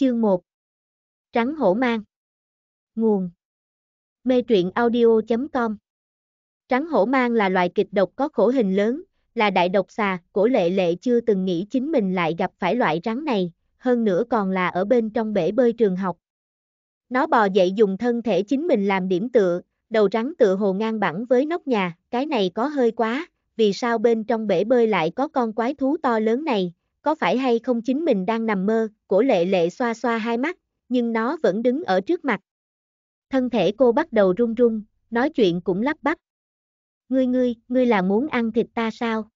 Chương 1 Rắn hổ mang Nguồn Mê truyện audio.com Rắn hổ mang là loài kịch độc có khổ hình lớn, là đại độc xà, cổ lệ lệ chưa từng nghĩ chính mình lại gặp phải loại rắn này, hơn nữa còn là ở bên trong bể bơi trường học. Nó bò dậy dùng thân thể chính mình làm điểm tựa, đầu rắn tựa hồ ngang bẳng với nóc nhà, cái này có hơi quá, vì sao bên trong bể bơi lại có con quái thú to lớn này, có phải hay không chính mình đang nằm mơ, cổ lệ lệ xoa xoa hai mắt, nhưng nó vẫn đứng ở trước mặt. Thân thể cô bắt đầu run run, nói chuyện cũng lắp bắp. Ngươi ngươi, ngươi là muốn ăn thịt ta sao?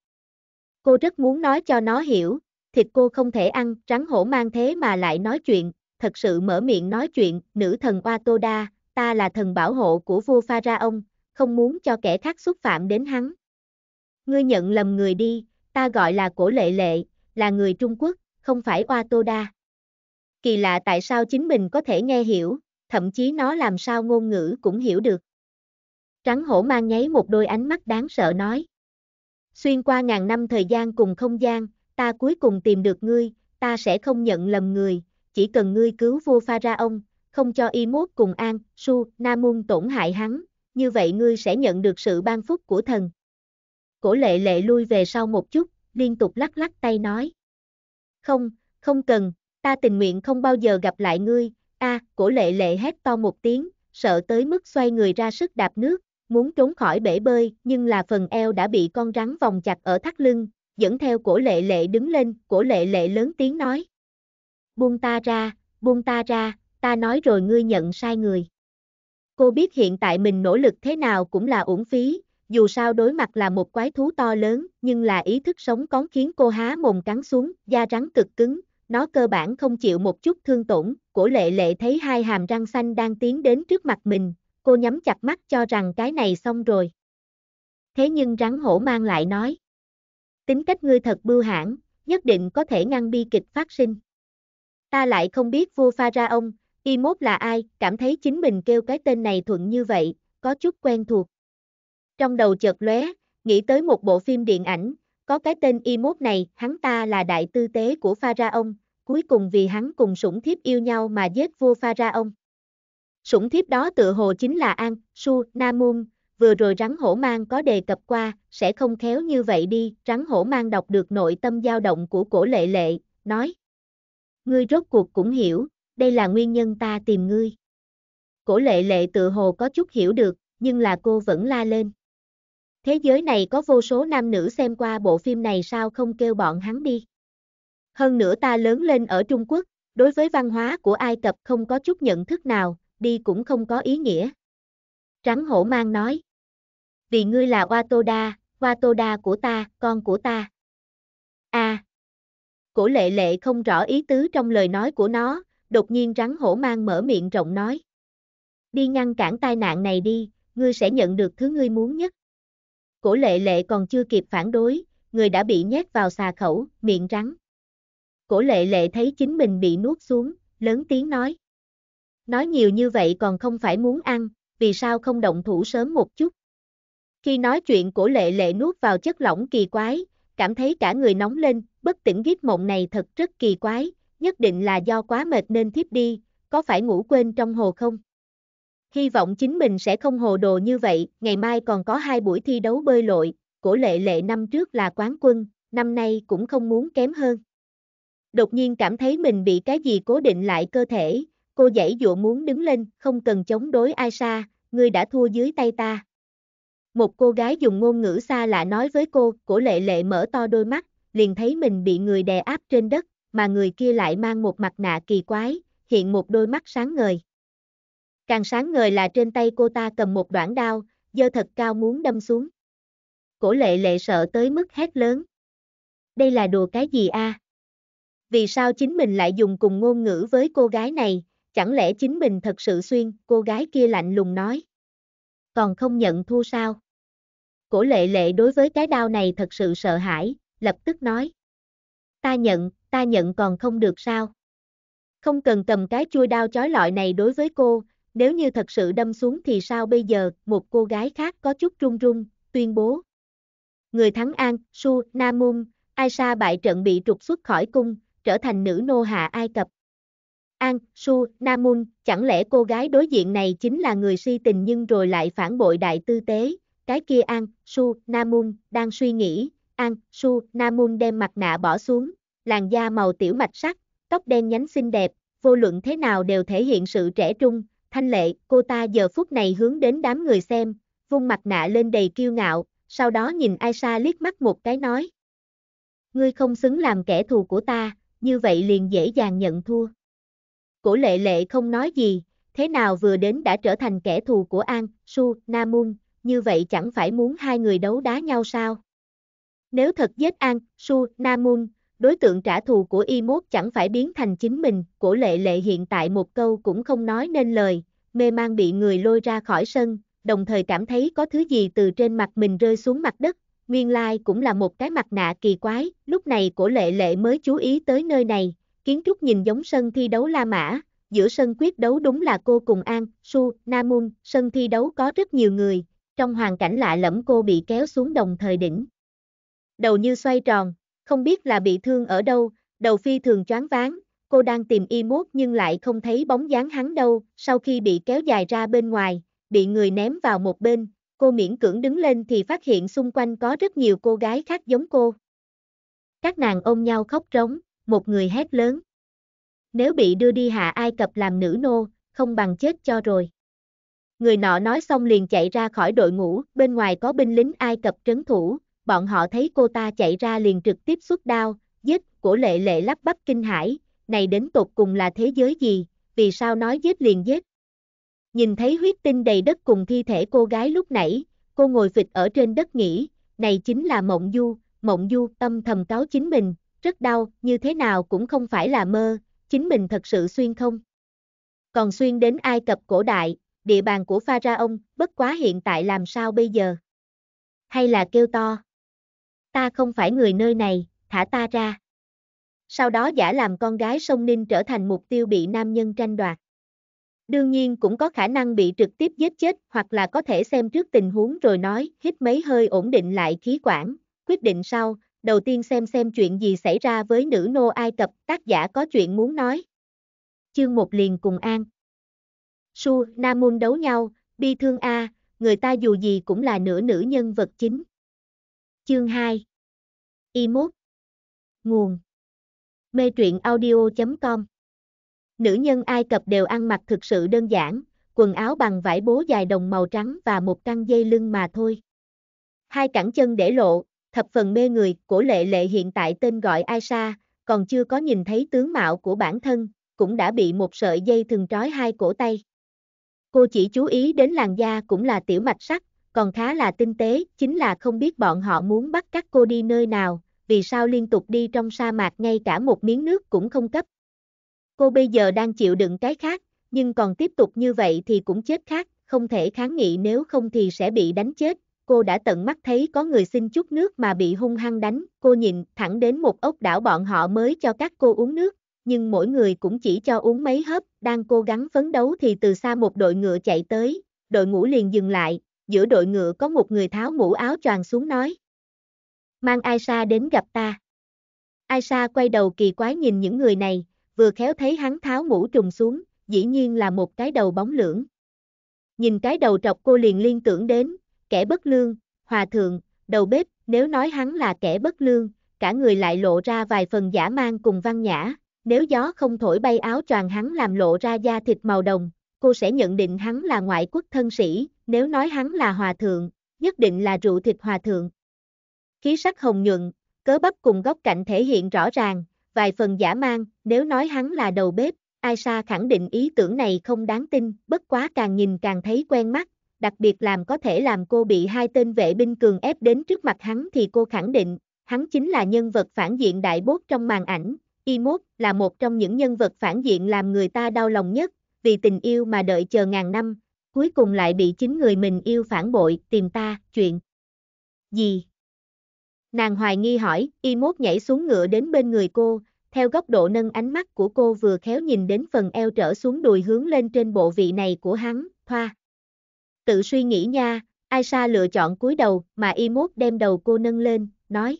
Cô rất muốn nói cho nó hiểu, thịt cô không thể ăn, trắng hổ mang thế mà lại nói chuyện, thật sự mở miệng nói chuyện, nữ thần Watoda, ta là thần bảo hộ của vua Pharaon, không muốn cho kẻ khác xúc phạm đến hắn. Ngươi nhận lầm người đi, ta gọi là cổ lệ lệ, là người Trung Quốc, không phải Watoda. Kỳ lạ tại sao chính mình có thể nghe hiểu, thậm chí nó làm sao ngôn ngữ cũng hiểu được. Trắng hổ mang nháy một đôi ánh mắt đáng sợ nói. Xuyên qua ngàn năm thời gian cùng không gian, ta cuối cùng tìm được ngươi, ta sẽ không nhận lầm người, chỉ cần ngươi cứu vua Pharaon, không cho y mốt cùng An, Su, Na Môn tổn hại hắn, như vậy ngươi sẽ nhận được sự ban phúc của thần. Cổ lệ lệ lui về sau một chút, liên tục lắc lắc tay nói. Không, không cần, ta tình nguyện không bao giờ gặp lại ngươi, a cổ lệ lệ hét to một tiếng, sợ tới mức xoay người ra sức đạp nước, muốn trốn khỏi bể bơi, nhưng là phần eo đã bị con rắn vòng chặt ở thắt lưng, dẫn theo cổ lệ lệ đứng lên, cổ lệ lệ lớn tiếng nói. Buông ta ra, buông ta ra, ta nói rồi ngươi nhận sai người. Cô biết hiện tại mình nỗ lực thế nào cũng là uổng phí, dù sao đối mặt là một quái thú to lớn, nhưng là ý thức sống cón khiến cô há mồm cắn xuống, da rắn cực cứng, nó cơ bản không chịu một chút thương tổn, cổ lệ lệ thấy hai hàm răng xanh đang tiến đến trước mặt mình, cô nhắm chặt mắt cho rằng cái này xong rồi. Thế nhưng rắn hổ mang lại nói, tính cách ngươi thật bưu hãn, nhất định có thể ngăn bi kịch phát sinh. Ta lại không biết vua pha ra ông, y mốt là ai, cảm thấy chính mình kêu cái tên này thuận như vậy, có chút quen thuộc trong đầu chợt lóe, nghĩ tới một bộ phim điện ảnh, có cái tên y mốt này, hắn ta là đại tư tế của Pharaon, cuối cùng vì hắn cùng sủng thiếp yêu nhau mà giết vua Pharaon. Sủng thiếp đó tự hồ chính là An, Su, Namum, vừa rồi rắn hổ mang có đề cập qua, sẽ không khéo như vậy đi, rắn hổ mang đọc được nội tâm dao động của cổ lệ lệ, nói. Ngươi rốt cuộc cũng hiểu, đây là nguyên nhân ta tìm ngươi. Cổ lệ lệ tự hồ có chút hiểu được, nhưng là cô vẫn la lên. Thế giới này có vô số nam nữ xem qua bộ phim này sao không kêu bọn hắn đi. Hơn nữa ta lớn lên ở Trung Quốc, đối với văn hóa của Ai Cập không có chút nhận thức nào, đi cũng không có ý nghĩa. Trắng hổ mang nói. Vì ngươi là Watoda, Watoda của ta, con của ta. a à. Cổ lệ lệ không rõ ý tứ trong lời nói của nó, đột nhiên rắn hổ mang mở miệng rộng nói. Đi ngăn cản tai nạn này đi, ngươi sẽ nhận được thứ ngươi muốn nhất. Cổ lệ lệ còn chưa kịp phản đối, người đã bị nhét vào xà khẩu, miệng rắn. Cổ lệ lệ thấy chính mình bị nuốt xuống, lớn tiếng nói. Nói nhiều như vậy còn không phải muốn ăn, vì sao không động thủ sớm một chút. Khi nói chuyện cổ lệ lệ nuốt vào chất lỏng kỳ quái, cảm thấy cả người nóng lên, bất tỉnh giết mộng này thật rất kỳ quái, nhất định là do quá mệt nên thiếp đi, có phải ngủ quên trong hồ không? Hy vọng chính mình sẽ không hồ đồ như vậy, ngày mai còn có hai buổi thi đấu bơi lội, cổ lệ lệ năm trước là quán quân, năm nay cũng không muốn kém hơn. Đột nhiên cảm thấy mình bị cái gì cố định lại cơ thể, cô dãy dụa muốn đứng lên, không cần chống đối ai xa, ngươi đã thua dưới tay ta. Một cô gái dùng ngôn ngữ xa lạ nói với cô, cổ lệ lệ mở to đôi mắt, liền thấy mình bị người đè áp trên đất, mà người kia lại mang một mặt nạ kỳ quái, hiện một đôi mắt sáng ngời. Càng sáng ngời là trên tay cô ta cầm một đoạn đao, dơ thật cao muốn đâm xuống. Cổ lệ lệ sợ tới mức hét lớn. Đây là đùa cái gì a? À? Vì sao chính mình lại dùng cùng ngôn ngữ với cô gái này, chẳng lẽ chính mình thật sự xuyên, cô gái kia lạnh lùng nói. Còn không nhận thua sao? Cổ lệ lệ đối với cái đao này thật sự sợ hãi, lập tức nói. Ta nhận, ta nhận còn không được sao? Không cần cầm cái chui đao chói lọi này đối với cô, nếu như thật sự đâm xuống thì sao bây giờ, một cô gái khác có chút run run, tuyên bố. Người thắng An, Su, Namun Aisha bại trận bị trục xuất khỏi cung, trở thành nữ nô hạ Ai Cập. An, Su, Namun, chẳng lẽ cô gái đối diện này chính là người si tình nhưng rồi lại phản bội đại tư tế, cái kia An, Su, Namun, đang suy nghĩ, An, Su, Namun đem mặt nạ bỏ xuống, làn da màu tiểu mạch sắc, tóc đen nhánh xinh đẹp, vô luận thế nào đều thể hiện sự trẻ trung, Thanh lệ, cô ta giờ phút này hướng đến đám người xem, vung mặt nạ lên đầy kiêu ngạo, sau đó nhìn Aisha liếc mắt một cái nói. Ngươi không xứng làm kẻ thù của ta, như vậy liền dễ dàng nhận thua. Cổ lệ lệ không nói gì, thế nào vừa đến đã trở thành kẻ thù của An, Su, Namun, như vậy chẳng phải muốn hai người đấu đá nhau sao? Nếu thật giết An, Su, Namun, đối tượng trả thù của y mốt chẳng phải biến thành chính mình, cổ lệ lệ hiện tại một câu cũng không nói nên lời, mê mang bị người lôi ra khỏi sân, đồng thời cảm thấy có thứ gì từ trên mặt mình rơi xuống mặt đất, nguyên lai like cũng là một cái mặt nạ kỳ quái, lúc này cổ lệ lệ mới chú ý tới nơi này, kiến trúc nhìn giống sân thi đấu La Mã, giữa sân quyết đấu đúng là cô cùng An, Su, Namun, sân thi đấu có rất nhiều người, trong hoàn cảnh lạ lẫm cô bị kéo xuống đồng thời đỉnh. Đầu như xoay tròn, không biết là bị thương ở đâu, đầu phi thường choáng váng, cô đang tìm y mốt nhưng lại không thấy bóng dáng hắn đâu, sau khi bị kéo dài ra bên ngoài, bị người ném vào một bên, cô miễn cưỡng đứng lên thì phát hiện xung quanh có rất nhiều cô gái khác giống cô. Các nàng ôm nhau khóc rống, một người hét lớn. Nếu bị đưa đi hạ Ai Cập làm nữ nô, không bằng chết cho rồi. Người nọ nói xong liền chạy ra khỏi đội ngũ, bên ngoài có binh lính Ai Cập trấn thủ, bọn họ thấy cô ta chạy ra liền trực tiếp xuất đao, giết, của lệ lệ lắp bắp kinh hãi, này đến tột cùng là thế giới gì, vì sao nói giết liền giết. Nhìn thấy huyết tinh đầy đất cùng thi thể cô gái lúc nãy, cô ngồi phịch ở trên đất nghĩ, này chính là mộng du, mộng du tâm thầm cáo chính mình, rất đau, như thế nào cũng không phải là mơ, chính mình thật sự xuyên không. Còn xuyên đến Ai Cập cổ đại, địa bàn của Pharaon, bất quá hiện tại làm sao bây giờ? Hay là kêu to? ta không phải người nơi này, thả ta ra. Sau đó giả làm con gái sông Ninh trở thành mục tiêu bị nam nhân tranh đoạt. Đương nhiên cũng có khả năng bị trực tiếp giết chết hoặc là có thể xem trước tình huống rồi nói, hít mấy hơi ổn định lại khí quản, quyết định sau, đầu tiên xem xem chuyện gì xảy ra với nữ nô Ai Cập, tác giả có chuyện muốn nói. Chương một liền cùng An. Su, Namun đấu nhau, bi thương A, người ta dù gì cũng là nửa nữ nhân vật chính. Chương 2 Y1 Nguồn Mê truyện audio.com Nữ nhân Ai Cập đều ăn mặc thực sự đơn giản, quần áo bằng vải bố dài đồng màu trắng và một căn dây lưng mà thôi. Hai cẳng chân để lộ, thập phần mê người, cổ lệ lệ hiện tại tên gọi Aisha, còn chưa có nhìn thấy tướng mạo của bản thân, cũng đã bị một sợi dây thừng trói hai cổ tay. Cô chỉ chú ý đến làn da cũng là tiểu mạch sắc, còn khá là tinh tế, chính là không biết bọn họ muốn bắt các cô đi nơi nào, vì sao liên tục đi trong sa mạc ngay cả một miếng nước cũng không cấp. Cô bây giờ đang chịu đựng cái khác, nhưng còn tiếp tục như vậy thì cũng chết khác, không thể kháng nghị nếu không thì sẽ bị đánh chết. Cô đã tận mắt thấy có người xin chút nước mà bị hung hăng đánh, cô nhìn thẳng đến một ốc đảo bọn họ mới cho các cô uống nước, nhưng mỗi người cũng chỉ cho uống mấy hớp, đang cố gắng phấn đấu thì từ xa một đội ngựa chạy tới, đội ngũ liền dừng lại, giữa đội ngựa có một người tháo mũ áo choàng xuống nói. Mang Aisha đến gặp ta. Aisha quay đầu kỳ quái nhìn những người này, vừa khéo thấy hắn tháo mũ trùng xuống, dĩ nhiên là một cái đầu bóng lưỡng. Nhìn cái đầu trọc cô liền liên tưởng đến, kẻ bất lương, hòa thượng, đầu bếp, nếu nói hắn là kẻ bất lương, cả người lại lộ ra vài phần giả mang cùng văn nhã, nếu gió không thổi bay áo choàng hắn làm lộ ra da thịt màu đồng, cô sẽ nhận định hắn là ngoại quốc thân sĩ, nếu nói hắn là hòa thượng, nhất định là rượu thịt hòa thượng. Khí sắc hồng nhuận, cớ bắp cùng góc cạnh thể hiện rõ ràng, vài phần giả mang, nếu nói hắn là đầu bếp, Aisha khẳng định ý tưởng này không đáng tin, bất quá càng nhìn càng thấy quen mắt, đặc biệt làm có thể làm cô bị hai tên vệ binh cường ép đến trước mặt hắn thì cô khẳng định, hắn chính là nhân vật phản diện đại bốt trong màn ảnh, Y1 là một trong những nhân vật phản diện làm người ta đau lòng nhất, vì tình yêu mà đợi chờ ngàn năm, cuối cùng lại bị chính người mình yêu phản bội, tìm ta, chuyện gì? Nàng hoài nghi hỏi, y mốt nhảy xuống ngựa đến bên người cô, theo góc độ nâng ánh mắt của cô vừa khéo nhìn đến phần eo trở xuống đùi hướng lên trên bộ vị này của hắn, thoa. Tự suy nghĩ nha, Aisha lựa chọn cúi đầu mà y mốt đem đầu cô nâng lên, nói.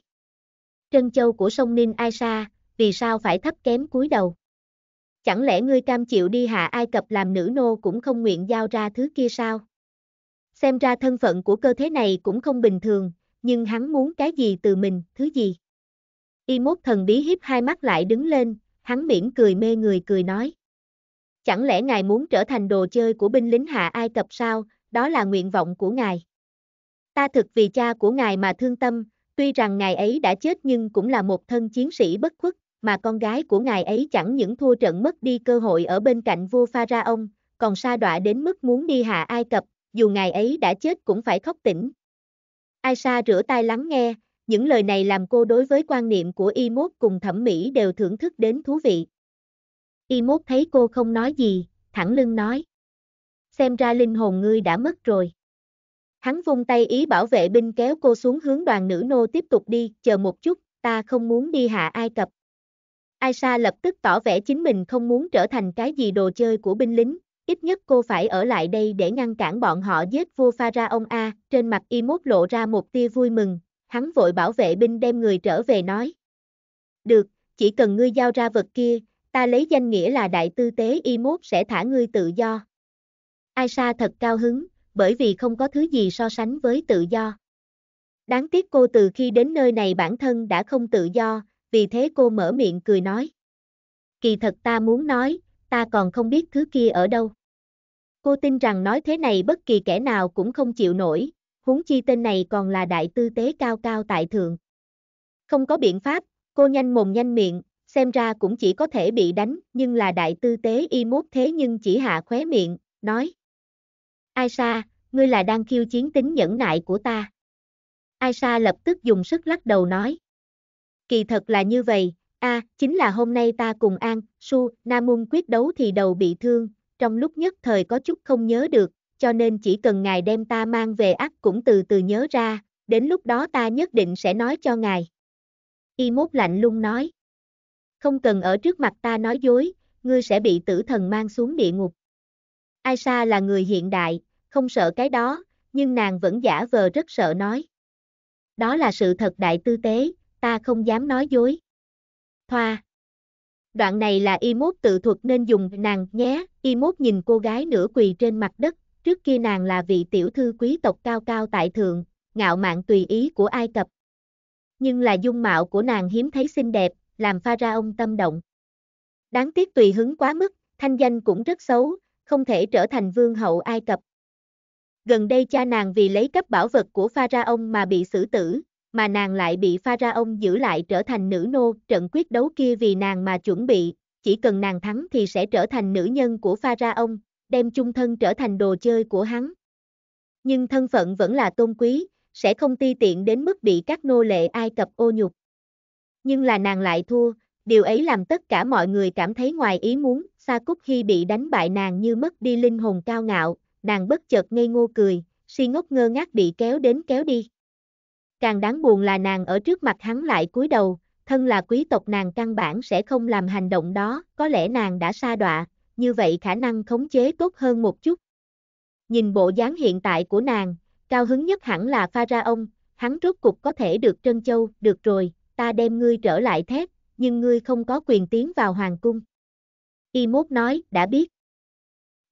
Trân châu của sông Ninh Aisha, vì sao phải thấp kém cúi đầu? Chẳng lẽ ngươi cam chịu đi hạ Ai Cập làm nữ nô cũng không nguyện giao ra thứ kia sao? Xem ra thân phận của cơ thế này cũng không bình thường, nhưng hắn muốn cái gì từ mình, thứ gì? Y mốt thần bí hiếp hai mắt lại đứng lên, hắn mỉm cười mê người cười nói. Chẳng lẽ ngài muốn trở thành đồ chơi của binh lính hạ Ai Cập sao, đó là nguyện vọng của ngài. Ta thực vì cha của ngài mà thương tâm, tuy rằng ngài ấy đã chết nhưng cũng là một thân chiến sĩ bất khuất, mà con gái của ngài ấy chẳng những thua trận mất đi cơ hội ở bên cạnh vua Pharaon, còn sa đọa đến mức muốn đi hạ Ai Cập, dù ngài ấy đã chết cũng phải khóc tỉnh. ai sa rửa tai lắng nghe, những lời này làm cô đối với quan niệm của Y Mốt cùng thẩm mỹ đều thưởng thức đến thú vị. Y Mốt thấy cô không nói gì, thẳng lưng nói. Xem ra linh hồn ngươi đã mất rồi. Hắn vung tay ý bảo vệ binh kéo cô xuống hướng đoàn nữ nô tiếp tục đi, chờ một chút, ta không muốn đi hạ Ai Cập. Aisha lập tức tỏ vẻ chính mình không muốn trở thành cái gì đồ chơi của binh lính, ít nhất cô phải ở lại đây để ngăn cản bọn họ giết vua Pharaon A, trên mặt y mốt lộ ra một tia vui mừng, hắn vội bảo vệ binh đem người trở về nói. Được, chỉ cần ngươi giao ra vật kia, ta lấy danh nghĩa là đại tư tế y mốt sẽ thả ngươi tự do. Aisha thật cao hứng, bởi vì không có thứ gì so sánh với tự do. Đáng tiếc cô từ khi đến nơi này bản thân đã không tự do, vì thế cô mở miệng cười nói. Kỳ thật ta muốn nói, ta còn không biết thứ kia ở đâu. Cô tin rằng nói thế này bất kỳ kẻ nào cũng không chịu nổi, huống chi tên này còn là đại tư tế cao cao tại thượng. Không có biện pháp, cô nhanh mồm nhanh miệng, xem ra cũng chỉ có thể bị đánh, nhưng là đại tư tế y mốt thế nhưng chỉ hạ khóe miệng, nói. Ai sa, ngươi là đang khiêu chiến tính nhẫn nại của ta. Ai sa lập tức dùng sức lắc đầu nói kỳ thật là như vậy, a à, chính là hôm nay ta cùng An, Su, Namun quyết đấu thì đầu bị thương, trong lúc nhất thời có chút không nhớ được, cho nên chỉ cần ngài đem ta mang về ác cũng từ từ nhớ ra, đến lúc đó ta nhất định sẽ nói cho ngài. Y mốt lạnh lung nói. Không cần ở trước mặt ta nói dối, ngươi sẽ bị tử thần mang xuống địa ngục. Aisha là người hiện đại, không sợ cái đó, nhưng nàng vẫn giả vờ rất sợ nói. Đó là sự thật đại tư tế, ta không dám nói dối. Thoa. Đoạn này là y mốt tự thuật nên dùng nàng nhé, y mốt nhìn cô gái nửa quỳ trên mặt đất, trước kia nàng là vị tiểu thư quý tộc cao cao tại thượng, ngạo mạn tùy ý của Ai Cập. Nhưng là dung mạo của nàng hiếm thấy xinh đẹp, làm pha ra ông tâm động. Đáng tiếc tùy hứng quá mức, thanh danh cũng rất xấu, không thể trở thành vương hậu Ai Cập. Gần đây cha nàng vì lấy cấp bảo vật của pha ra ông mà bị xử tử, mà nàng lại bị Pharaon giữ lại trở thành nữ nô, trận quyết đấu kia vì nàng mà chuẩn bị, chỉ cần nàng thắng thì sẽ trở thành nữ nhân của Pharaon, đem chung thân trở thành đồ chơi của hắn. Nhưng thân phận vẫn là tôn quý, sẽ không ti tiện đến mức bị các nô lệ Ai Cập ô nhục. Nhưng là nàng lại thua, điều ấy làm tất cả mọi người cảm thấy ngoài ý muốn, Sa Cúc khi bị đánh bại nàng như mất đi linh hồn cao ngạo, nàng bất chợt ngây ngô cười, si ngốc ngơ ngác bị kéo đến kéo đi. Càng đáng buồn là nàng ở trước mặt hắn lại cúi đầu, thân là quý tộc nàng căn bản sẽ không làm hành động đó, có lẽ nàng đã sa đọa, như vậy khả năng khống chế tốt hơn một chút. Nhìn bộ dáng hiện tại của nàng, cao hứng nhất hẳn là Pha Ra Ông, hắn rốt cục có thể được trân châu, được rồi, ta đem ngươi trở lại thét, nhưng ngươi không có quyền tiến vào hoàng cung. Y mốt nói, đã biết.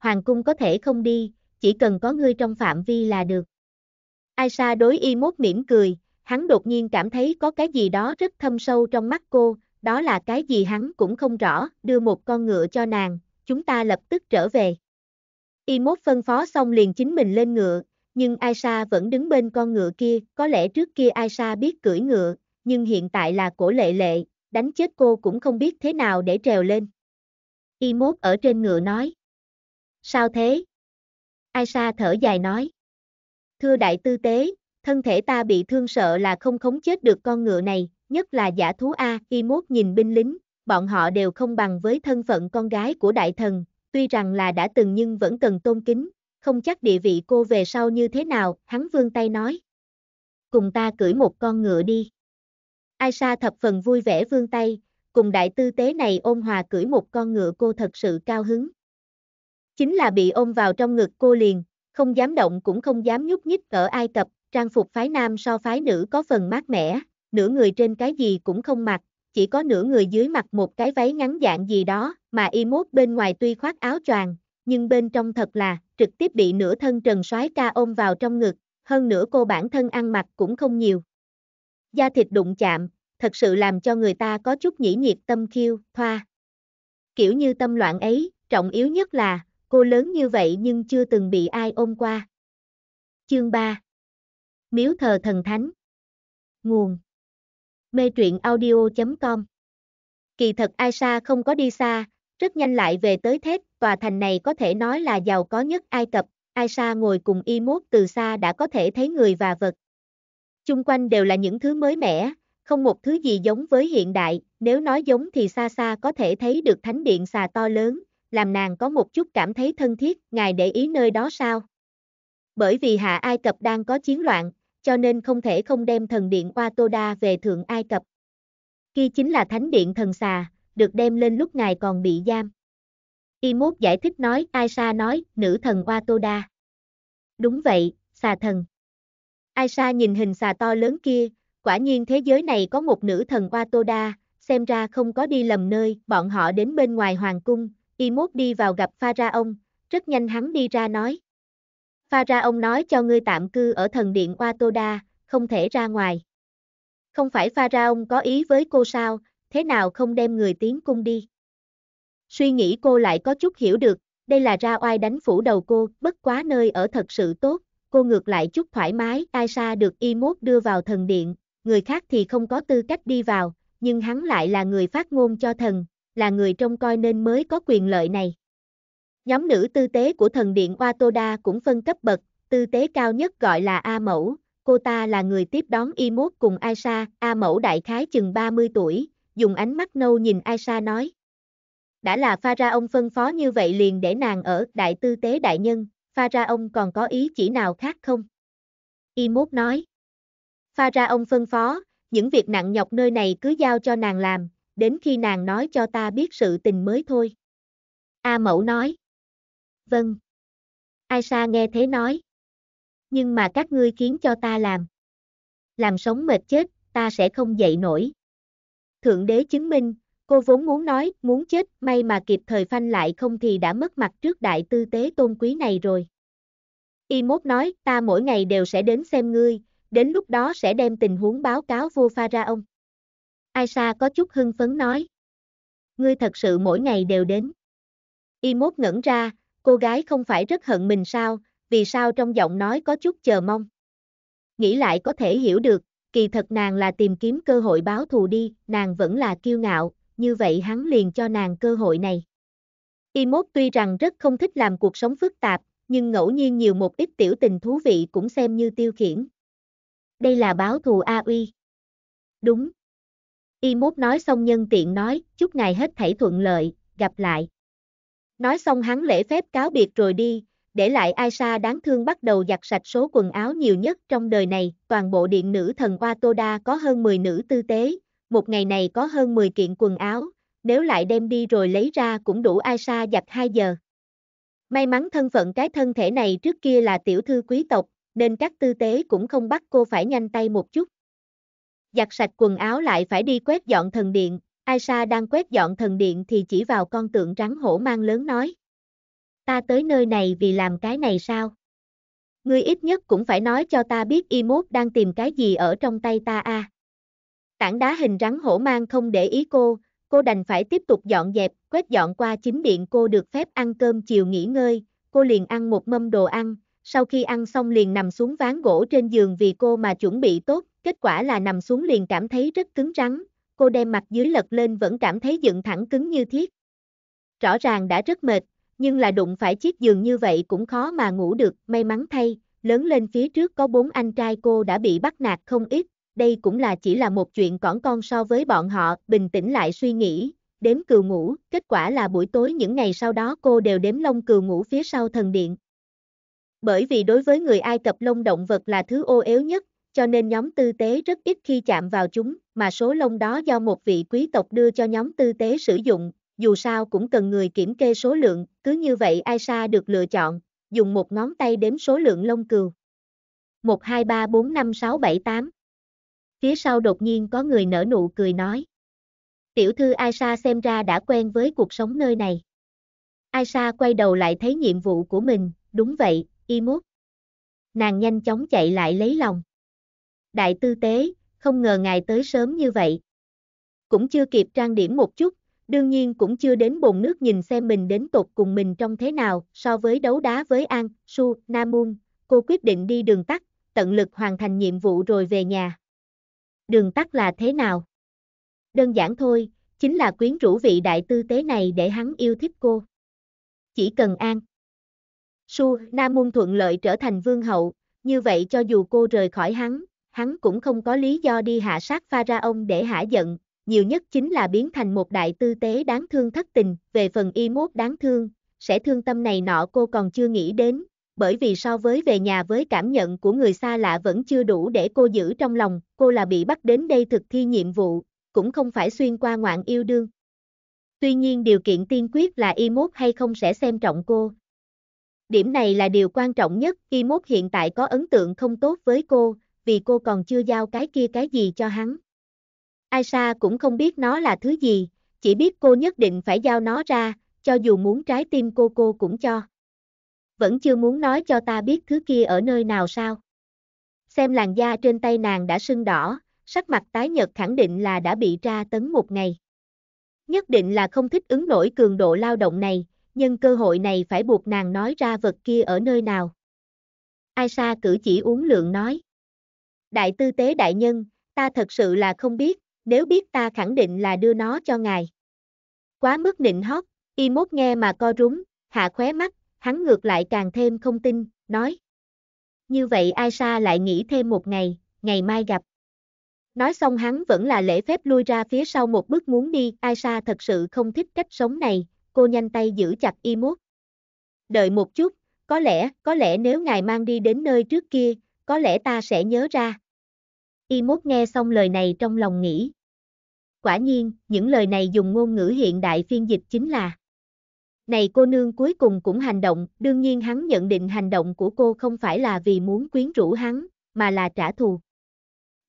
Hoàng cung có thể không đi, chỉ cần có ngươi trong phạm vi là được. Aisha đối y mốt mỉm cười, hắn đột nhiên cảm thấy có cái gì đó rất thâm sâu trong mắt cô, đó là cái gì hắn cũng không rõ, đưa một con ngựa cho nàng, chúng ta lập tức trở về. Y mốt phân phó xong liền chính mình lên ngựa, nhưng Aisha vẫn đứng bên con ngựa kia, có lẽ trước kia Aisha biết cưỡi ngựa, nhưng hiện tại là cổ lệ lệ, đánh chết cô cũng không biết thế nào để trèo lên. Y mốt ở trên ngựa nói. Sao thế? Aisha thở dài nói thưa đại tư tế, thân thể ta bị thương sợ là không khống chết được con ngựa này, nhất là giả thú A, y mốt nhìn binh lính, bọn họ đều không bằng với thân phận con gái của đại thần, tuy rằng là đã từng nhưng vẫn cần tôn kính, không chắc địa vị cô về sau như thế nào, hắn vương tay nói. Cùng ta cưỡi một con ngựa đi. Ai sa thập phần vui vẻ vương tay, cùng đại tư tế này ôm hòa cưỡi một con ngựa cô thật sự cao hứng. Chính là bị ôm vào trong ngực cô liền, không dám động cũng không dám nhúc nhích cỡ Ai Cập, trang phục phái nam so phái nữ có phần mát mẻ, nửa người trên cái gì cũng không mặc, chỉ có nửa người dưới mặc một cái váy ngắn dạng gì đó, mà y mốt bên ngoài tuy khoác áo choàng, nhưng bên trong thật là trực tiếp bị nửa thân trần soái ca ôm vào trong ngực, hơn nữa cô bản thân ăn mặc cũng không nhiều. Da thịt đụng chạm, thật sự làm cho người ta có chút nhĩ nhiệt tâm khiêu, thoa. Kiểu như tâm loạn ấy, trọng yếu nhất là Cô lớn như vậy nhưng chưa từng bị ai ôm qua. Chương 3 Miếu thờ thần thánh Nguồn Mê truyện audio.com Kỳ thật Aisha không có đi xa, rất nhanh lại về tới thép, tòa thành này có thể nói là giàu có nhất Ai Cập, Aisha ngồi cùng y mốt từ xa đã có thể thấy người và vật. Chung quanh đều là những thứ mới mẻ, không một thứ gì giống với hiện đại, nếu nói giống thì xa xa có thể thấy được thánh điện xà to lớn, làm nàng có một chút cảm thấy thân thiết, ngài để ý nơi đó sao? Bởi vì Hạ Ai Cập đang có chiến loạn, cho nên không thể không đem thần điện qua Tô Đa về Thượng Ai Cập. Khi chính là thánh điện thần xà, được đem lên lúc ngài còn bị giam. Y mốt giải thích nói, Aisha nói, nữ thần qua Tô Đa. Đúng vậy, xà thần. Aisha nhìn hình xà to lớn kia, quả nhiên thế giới này có một nữ thần qua Tô Đa, xem ra không có đi lầm nơi, bọn họ đến bên ngoài hoàng cung, Imốt đi vào gặp Pharaon, rất nhanh hắn đi ra nói. Pharaon nói cho ngươi tạm cư ở thần điện Watoda, không thể ra ngoài. Không phải Pharaon có ý với cô sao, thế nào không đem người tiến cung đi? Suy nghĩ cô lại có chút hiểu được, đây là ra oai đánh phủ đầu cô, bất quá nơi ở thật sự tốt, cô ngược lại chút thoải mái, Aisha được Imốt đưa vào thần điện, người khác thì không có tư cách đi vào, nhưng hắn lại là người phát ngôn cho thần, là người trông coi nên mới có quyền lợi này. Nhóm nữ tư tế của thần điện Watoda cũng phân cấp bậc, tư tế cao nhất gọi là A Mẫu, cô ta là người tiếp đón y mốt cùng Aisha, A Mẫu đại khái chừng 30 tuổi, dùng ánh mắt nâu nhìn Aisha nói. Đã là Pharaon phân phó như vậy liền để nàng ở đại tư tế đại nhân, Pharaon còn có ý chỉ nào khác không? Y mốt nói. Pharaon phân phó, những việc nặng nhọc nơi này cứ giao cho nàng làm, đến khi nàng nói cho ta biết sự tình mới thôi. A Mẫu nói. Vâng. Ai Sa nghe thế nói. Nhưng mà các ngươi khiến cho ta làm. Làm sống mệt chết, ta sẽ không dậy nổi. Thượng đế chứng minh, cô vốn muốn nói, muốn chết, may mà kịp thời phanh lại không thì đã mất mặt trước đại tư tế tôn quý này rồi. Y mốt nói, ta mỗi ngày đều sẽ đến xem ngươi, đến lúc đó sẽ đem tình huống báo cáo vua Pharaon. Aisa có chút hưng phấn nói. Ngươi thật sự mỗi ngày đều đến. Y mốt ngẩn ra, cô gái không phải rất hận mình sao, vì sao trong giọng nói có chút chờ mong. Nghĩ lại có thể hiểu được, kỳ thật nàng là tìm kiếm cơ hội báo thù đi, nàng vẫn là kiêu ngạo, như vậy hắn liền cho nàng cơ hội này. Y mốt tuy rằng rất không thích làm cuộc sống phức tạp, nhưng ngẫu nhiên nhiều một ít tiểu tình thú vị cũng xem như tiêu khiển. Đây là báo thù A uy. Đúng, Y mút nói xong nhân tiện nói, chúc ngài hết thảy thuận lợi, gặp lại. Nói xong hắn lễ phép cáo biệt rồi đi, để lại Aisha đáng thương bắt đầu giặt sạch số quần áo nhiều nhất trong đời này, toàn bộ điện nữ thần Watoda có hơn 10 nữ tư tế, một ngày này có hơn 10 kiện quần áo, nếu lại đem đi rồi lấy ra cũng đủ Aisha giặt 2 giờ. May mắn thân phận cái thân thể này trước kia là tiểu thư quý tộc, nên các tư tế cũng không bắt cô phải nhanh tay một chút giặt sạch quần áo lại phải đi quét dọn thần điện, Aisha đang quét dọn thần điện thì chỉ vào con tượng rắn hổ mang lớn nói. Ta tới nơi này vì làm cái này sao? Ngươi ít nhất cũng phải nói cho ta biết Imốt đang tìm cái gì ở trong tay ta a. À? Tảng đá hình rắn hổ mang không để ý cô, cô đành phải tiếp tục dọn dẹp, quét dọn qua chính điện cô được phép ăn cơm chiều nghỉ ngơi, cô liền ăn một mâm đồ ăn, sau khi ăn xong liền nằm xuống ván gỗ trên giường vì cô mà chuẩn bị tốt kết quả là nằm xuống liền cảm thấy rất cứng rắn, cô đem mặt dưới lật lên vẫn cảm thấy dựng thẳng cứng như thiết. Rõ ràng đã rất mệt, nhưng là đụng phải chiếc giường như vậy cũng khó mà ngủ được, may mắn thay, lớn lên phía trước có bốn anh trai cô đã bị bắt nạt không ít, đây cũng là chỉ là một chuyện cỏn con so với bọn họ, bình tĩnh lại suy nghĩ, đếm cừu ngủ, kết quả là buổi tối những ngày sau đó cô đều đếm lông cừu ngủ phía sau thần điện. Bởi vì đối với người Ai Cập lông động vật là thứ ô yếu nhất, cho nên nhóm tư tế rất ít khi chạm vào chúng, mà số lông đó do một vị quý tộc đưa cho nhóm tư tế sử dụng, dù sao cũng cần người kiểm kê số lượng, cứ như vậy Aisha được lựa chọn, dùng một ngón tay đếm số lượng lông cừu. 1 2 3 4 5 6 7 8 Phía sau đột nhiên có người nở nụ cười nói. Tiểu thư Aisha xem ra đã quen với cuộc sống nơi này. Aisha quay đầu lại thấy nhiệm vụ của mình, đúng vậy, y mốt. Nàng nhanh chóng chạy lại lấy lòng đại tư tế, không ngờ ngài tới sớm như vậy. Cũng chưa kịp trang điểm một chút, đương nhiên cũng chưa đến bồn nước nhìn xem mình đến tột cùng mình trong thế nào, so với đấu đá với An, Su, Namun, cô quyết định đi đường tắt, tận lực hoàn thành nhiệm vụ rồi về nhà. Đường tắt là thế nào? Đơn giản thôi, chính là quyến rũ vị đại tư tế này để hắn yêu thích cô. Chỉ cần An. Su, Namun thuận lợi trở thành vương hậu, như vậy cho dù cô rời khỏi hắn, hắn cũng không có lý do đi hạ sát Pharaon để hả giận, nhiều nhất chính là biến thành một đại tư tế đáng thương thất tình, về phần y mốt đáng thương, sẽ thương tâm này nọ cô còn chưa nghĩ đến, bởi vì so với về nhà với cảm nhận của người xa lạ vẫn chưa đủ để cô giữ trong lòng, cô là bị bắt đến đây thực thi nhiệm vụ, cũng không phải xuyên qua ngoạn yêu đương. Tuy nhiên điều kiện tiên quyết là y mốt hay không sẽ xem trọng cô. Điểm này là điều quan trọng nhất, y mốt hiện tại có ấn tượng không tốt với cô, vì cô còn chưa giao cái kia cái gì cho hắn. Aisha cũng không biết nó là thứ gì, chỉ biết cô nhất định phải giao nó ra, cho dù muốn trái tim cô cô cũng cho. Vẫn chưa muốn nói cho ta biết thứ kia ở nơi nào sao. Xem làn da trên tay nàng đã sưng đỏ, sắc mặt tái nhật khẳng định là đã bị tra tấn một ngày. Nhất định là không thích ứng nổi cường độ lao động này, nhưng cơ hội này phải buộc nàng nói ra vật kia ở nơi nào. Aisha cử chỉ uống lượng nói đại tư tế đại nhân, ta thật sự là không biết, nếu biết ta khẳng định là đưa nó cho ngài. Quá mức nịnh hót, y mốt nghe mà co rúng, hạ khóe mắt, hắn ngược lại càng thêm không tin, nói. Như vậy Aisha lại nghỉ thêm một ngày, ngày mai gặp. Nói xong hắn vẫn là lễ phép lui ra phía sau một bước muốn đi, Aisha thật sự không thích cách sống này, cô nhanh tay giữ chặt y mốt. Đợi một chút, có lẽ, có lẽ nếu ngài mang đi đến nơi trước kia, có lẽ ta sẽ nhớ ra. Y mốt nghe xong lời này trong lòng nghĩ. Quả nhiên, những lời này dùng ngôn ngữ hiện đại phiên dịch chính là Này cô nương cuối cùng cũng hành động, đương nhiên hắn nhận định hành động của cô không phải là vì muốn quyến rũ hắn, mà là trả thù.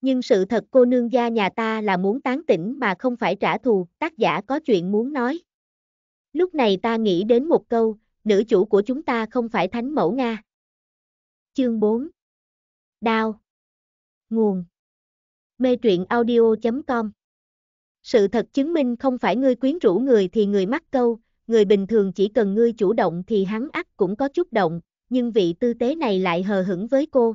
Nhưng sự thật cô nương gia nhà ta là muốn tán tỉnh mà không phải trả thù, tác giả có chuyện muốn nói. Lúc này ta nghĩ đến một câu, nữ chủ của chúng ta không phải thánh mẫu Nga. Chương 4 Đao. Nguồn. Mê truyện audio.com Sự thật chứng minh không phải ngươi quyến rũ người thì người mắc câu, người bình thường chỉ cần ngươi chủ động thì hắn ắt cũng có chút động, nhưng vị tư tế này lại hờ hững với cô.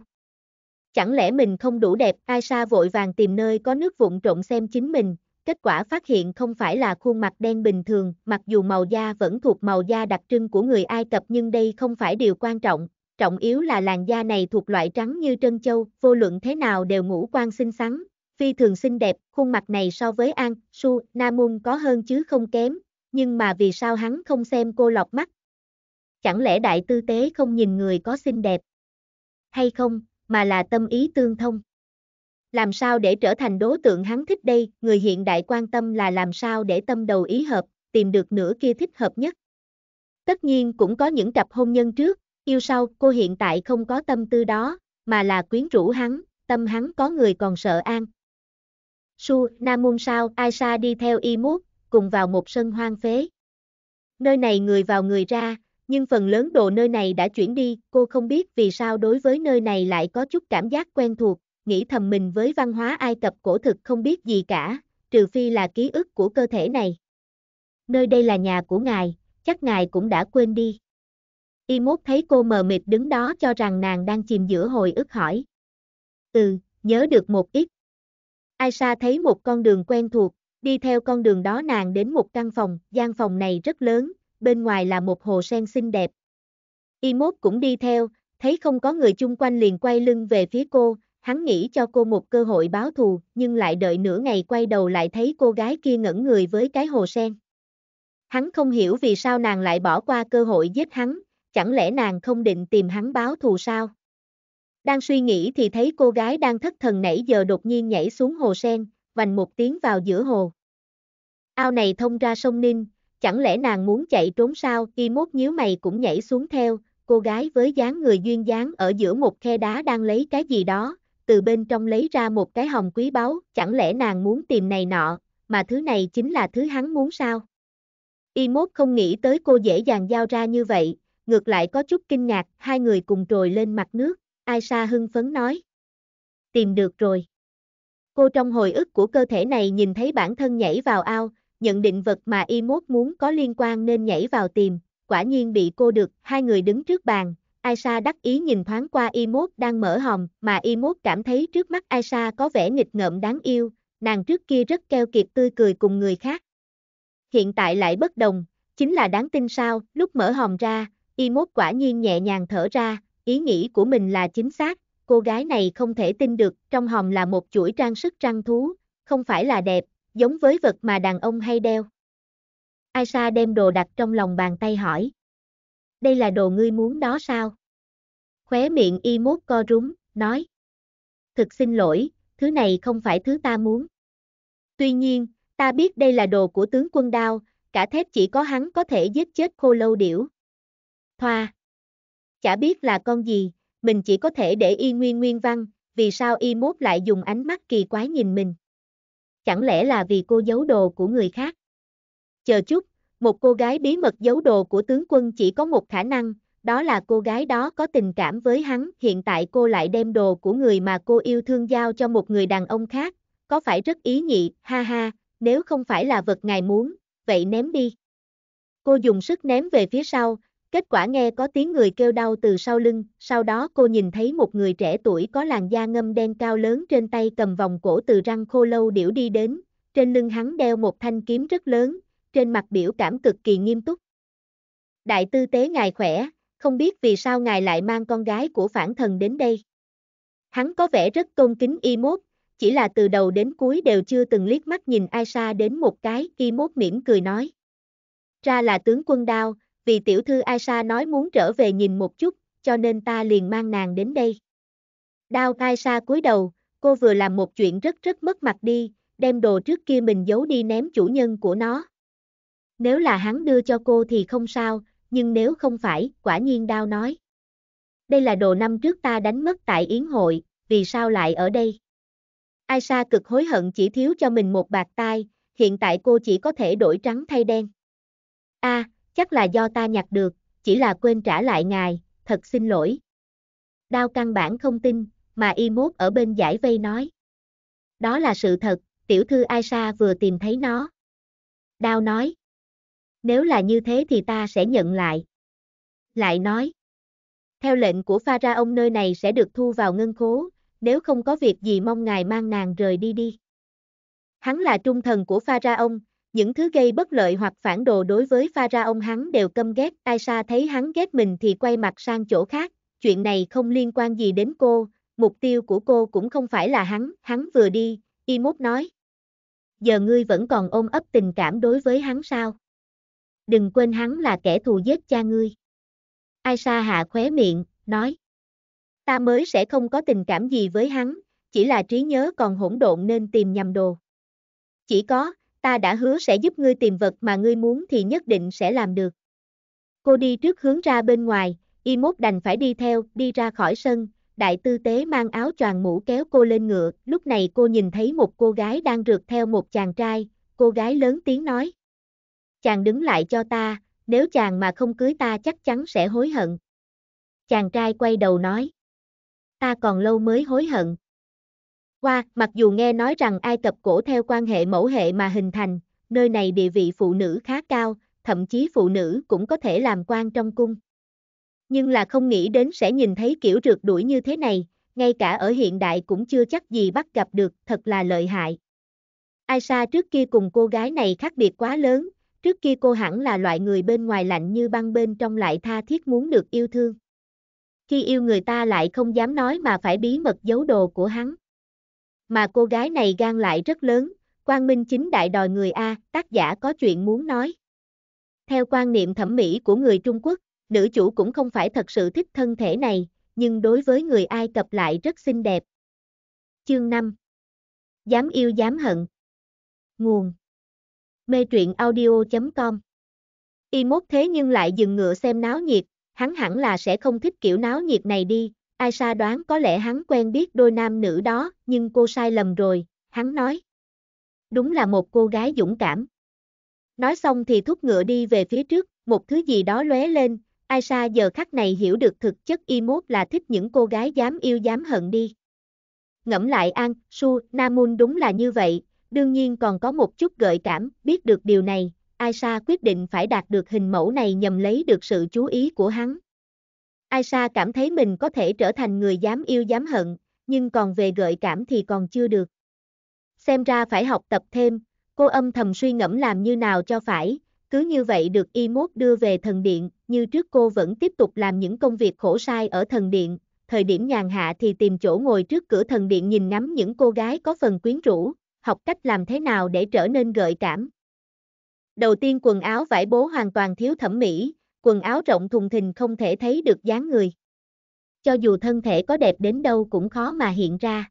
Chẳng lẽ mình không đủ đẹp, ai xa vội vàng tìm nơi có nước vụn trộn xem chính mình, kết quả phát hiện không phải là khuôn mặt đen bình thường, mặc dù màu da vẫn thuộc màu da đặc trưng của người Ai Cập nhưng đây không phải điều quan trọng, trọng yếu là làn da này thuộc loại trắng như trân châu, vô luận thế nào đều ngũ quan xinh xắn, phi thường xinh đẹp, khuôn mặt này so với An, Su, Namun có hơn chứ không kém, nhưng mà vì sao hắn không xem cô lọt mắt? Chẳng lẽ đại tư tế không nhìn người có xinh đẹp? Hay không, mà là tâm ý tương thông? Làm sao để trở thành đối tượng hắn thích đây, người hiện đại quan tâm là làm sao để tâm đầu ý hợp, tìm được nửa kia thích hợp nhất. Tất nhiên cũng có những cặp hôn nhân trước, Yêu sau, cô hiện tại không có tâm tư đó, mà là quyến rũ hắn, tâm hắn có người còn sợ an. Su, Môn sao, Aisha đi theo y mút, cùng vào một sân hoang phế. Nơi này người vào người ra, nhưng phần lớn đồ nơi này đã chuyển đi, cô không biết vì sao đối với nơi này lại có chút cảm giác quen thuộc, nghĩ thầm mình với văn hóa Ai Cập cổ thực không biết gì cả, trừ phi là ký ức của cơ thể này. Nơi đây là nhà của ngài, chắc ngài cũng đã quên đi. Y mốt thấy cô mờ mịt đứng đó cho rằng nàng đang chìm giữa hồi ức hỏi. Ừ, nhớ được một ít. Aisha thấy một con đường quen thuộc, đi theo con đường đó nàng đến một căn phòng, gian phòng này rất lớn, bên ngoài là một hồ sen xinh đẹp. Y mốt cũng đi theo, thấy không có người chung quanh liền quay lưng về phía cô, hắn nghĩ cho cô một cơ hội báo thù, nhưng lại đợi nửa ngày quay đầu lại thấy cô gái kia ngẩn người với cái hồ sen. Hắn không hiểu vì sao nàng lại bỏ qua cơ hội giết hắn, chẳng lẽ nàng không định tìm hắn báo thù sao? Đang suy nghĩ thì thấy cô gái đang thất thần nãy giờ đột nhiên nhảy xuống hồ sen, vành một tiếng vào giữa hồ. Ao này thông ra sông Ninh, chẳng lẽ nàng muốn chạy trốn sao, y mốt nhíu mày cũng nhảy xuống theo, cô gái với dáng người duyên dáng ở giữa một khe đá đang lấy cái gì đó, từ bên trong lấy ra một cái hồng quý báu, chẳng lẽ nàng muốn tìm này nọ, mà thứ này chính là thứ hắn muốn sao? Y mốt không nghĩ tới cô dễ dàng giao ra như vậy, ngược lại có chút kinh ngạc, hai người cùng trồi lên mặt nước, Ai Sa hưng phấn nói. Tìm được rồi. Cô trong hồi ức của cơ thể này nhìn thấy bản thân nhảy vào ao, nhận định vật mà y mốt muốn có liên quan nên nhảy vào tìm, quả nhiên bị cô được, hai người đứng trước bàn, Aisha đắc ý nhìn thoáng qua y mốt đang mở hòm, mà y mốt cảm thấy trước mắt Aisha có vẻ nghịch ngợm đáng yêu, nàng trước kia rất keo kiệt tươi cười cùng người khác. Hiện tại lại bất đồng, chính là đáng tin sao, lúc mở hòm ra, Y mốt quả nhiên nhẹ nhàng thở ra, ý nghĩ của mình là chính xác, cô gái này không thể tin được, trong hòm là một chuỗi trang sức trang thú, không phải là đẹp, giống với vật mà đàn ông hay đeo. Aisha đem đồ đặt trong lòng bàn tay hỏi. Đây là đồ ngươi muốn đó sao? Khóe miệng y mốt co rúm, nói. Thực xin lỗi, thứ này không phải thứ ta muốn. Tuy nhiên, ta biết đây là đồ của tướng quân đao, cả thép chỉ có hắn có thể giết chết khô lâu điểu. Thoa, Chả biết là con gì, mình chỉ có thể để y nguyên nguyên văn, vì sao y mốt lại dùng ánh mắt kỳ quái nhìn mình. Chẳng lẽ là vì cô giấu đồ của người khác? Chờ chút, một cô gái bí mật giấu đồ của tướng quân chỉ có một khả năng, đó là cô gái đó có tình cảm với hắn, hiện tại cô lại đem đồ của người mà cô yêu thương giao cho một người đàn ông khác, có phải rất ý nhị, ha ha, nếu không phải là vật ngài muốn, vậy ném đi. Cô dùng sức ném về phía sau, Kết quả nghe có tiếng người kêu đau từ sau lưng, sau đó cô nhìn thấy một người trẻ tuổi có làn da ngâm đen cao lớn trên tay cầm vòng cổ từ răng khô lâu điểu đi đến, trên lưng hắn đeo một thanh kiếm rất lớn, trên mặt biểu cảm cực kỳ nghiêm túc. Đại tư tế ngài khỏe, không biết vì sao ngài lại mang con gái của phản thần đến đây. Hắn có vẻ rất tôn kính y mốt, chỉ là từ đầu đến cuối đều chưa từng liếc mắt nhìn Aisha đến một cái, y mốt mỉm cười nói. Ra là tướng quân đao, vì tiểu thư Aisha nói muốn trở về nhìn một chút, cho nên ta liền mang nàng đến đây. Đao Aisha cúi đầu, cô vừa làm một chuyện rất rất mất mặt đi, đem đồ trước kia mình giấu đi ném chủ nhân của nó. Nếu là hắn đưa cho cô thì không sao, nhưng nếu không phải, quả nhiên đao nói. Đây là đồ năm trước ta đánh mất tại yến hội, vì sao lại ở đây? Aisha cực hối hận chỉ thiếu cho mình một bạc tai, hiện tại cô chỉ có thể đổi trắng thay đen. A, à, chắc là do ta nhặt được, chỉ là quên trả lại ngài, thật xin lỗi. Đao căn bản không tin, mà y mốt ở bên giải vây nói. Đó là sự thật, tiểu thư Aisha vừa tìm thấy nó. Đao nói. Nếu là như thế thì ta sẽ nhận lại. Lại nói. Theo lệnh của pha ông nơi này sẽ được thu vào ngân khố, nếu không có việc gì mong ngài mang nàng rời đi đi. Hắn là trung thần của pha ông, những thứ gây bất lợi hoặc phản đồ đối với Pharaon hắn đều căm ghét, Aisha thấy hắn ghét mình thì quay mặt sang chỗ khác, chuyện này không liên quan gì đến cô, mục tiêu của cô cũng không phải là hắn, hắn vừa đi, y nói. Giờ ngươi vẫn còn ôm ấp tình cảm đối với hắn sao? Đừng quên hắn là kẻ thù giết cha ngươi. Aisha hạ khóe miệng, nói. Ta mới sẽ không có tình cảm gì với hắn, chỉ là trí nhớ còn hỗn độn nên tìm nhầm đồ. Chỉ có, ta đã hứa sẽ giúp ngươi tìm vật mà ngươi muốn thì nhất định sẽ làm được. Cô đi trước hướng ra bên ngoài, y mốt đành phải đi theo, đi ra khỏi sân, đại tư tế mang áo choàng mũ kéo cô lên ngựa, lúc này cô nhìn thấy một cô gái đang rượt theo một chàng trai, cô gái lớn tiếng nói. Chàng đứng lại cho ta, nếu chàng mà không cưới ta chắc chắn sẽ hối hận. Chàng trai quay đầu nói. Ta còn lâu mới hối hận qua, mặc dù nghe nói rằng Ai Cập cổ theo quan hệ mẫu hệ mà hình thành, nơi này địa vị phụ nữ khá cao, thậm chí phụ nữ cũng có thể làm quan trong cung. Nhưng là không nghĩ đến sẽ nhìn thấy kiểu rượt đuổi như thế này, ngay cả ở hiện đại cũng chưa chắc gì bắt gặp được, thật là lợi hại. Aisha trước kia cùng cô gái này khác biệt quá lớn, trước kia cô hẳn là loại người bên ngoài lạnh như băng bên trong lại tha thiết muốn được yêu thương. Khi yêu người ta lại không dám nói mà phải bí mật giấu đồ của hắn mà cô gái này gan lại rất lớn, Quan Minh chính đại đòi người A, tác giả có chuyện muốn nói. Theo quan niệm thẩm mỹ của người Trung Quốc, nữ chủ cũng không phải thật sự thích thân thể này, nhưng đối với người Ai Cập lại rất xinh đẹp. Chương 5 Dám yêu dám hận Nguồn Mê truyện audio.com Y mốt thế nhưng lại dừng ngựa xem náo nhiệt, hắn hẳn là sẽ không thích kiểu náo nhiệt này đi, Aisa đoán có lẽ hắn quen biết đôi nam nữ đó, nhưng cô sai lầm rồi, hắn nói. Đúng là một cô gái dũng cảm. Nói xong thì thúc ngựa đi về phía trước, một thứ gì đó lóe lên, Aisa giờ khắc này hiểu được thực chất y mốt là thích những cô gái dám yêu dám hận đi. Ngẫm lại An, Su, Namun đúng là như vậy, đương nhiên còn có một chút gợi cảm, biết được điều này, Aisa quyết định phải đạt được hình mẫu này nhằm lấy được sự chú ý của hắn. Aisha cảm thấy mình có thể trở thành người dám yêu dám hận, nhưng còn về gợi cảm thì còn chưa được. Xem ra phải học tập thêm, cô âm thầm suy ngẫm làm như nào cho phải, cứ như vậy được y mốt đưa về thần điện, như trước cô vẫn tiếp tục làm những công việc khổ sai ở thần điện, thời điểm nhàn hạ thì tìm chỗ ngồi trước cửa thần điện nhìn ngắm những cô gái có phần quyến rũ, học cách làm thế nào để trở nên gợi cảm. Đầu tiên quần áo vải bố hoàn toàn thiếu thẩm mỹ, quần áo rộng thùng thình không thể thấy được dáng người. Cho dù thân thể có đẹp đến đâu cũng khó mà hiện ra.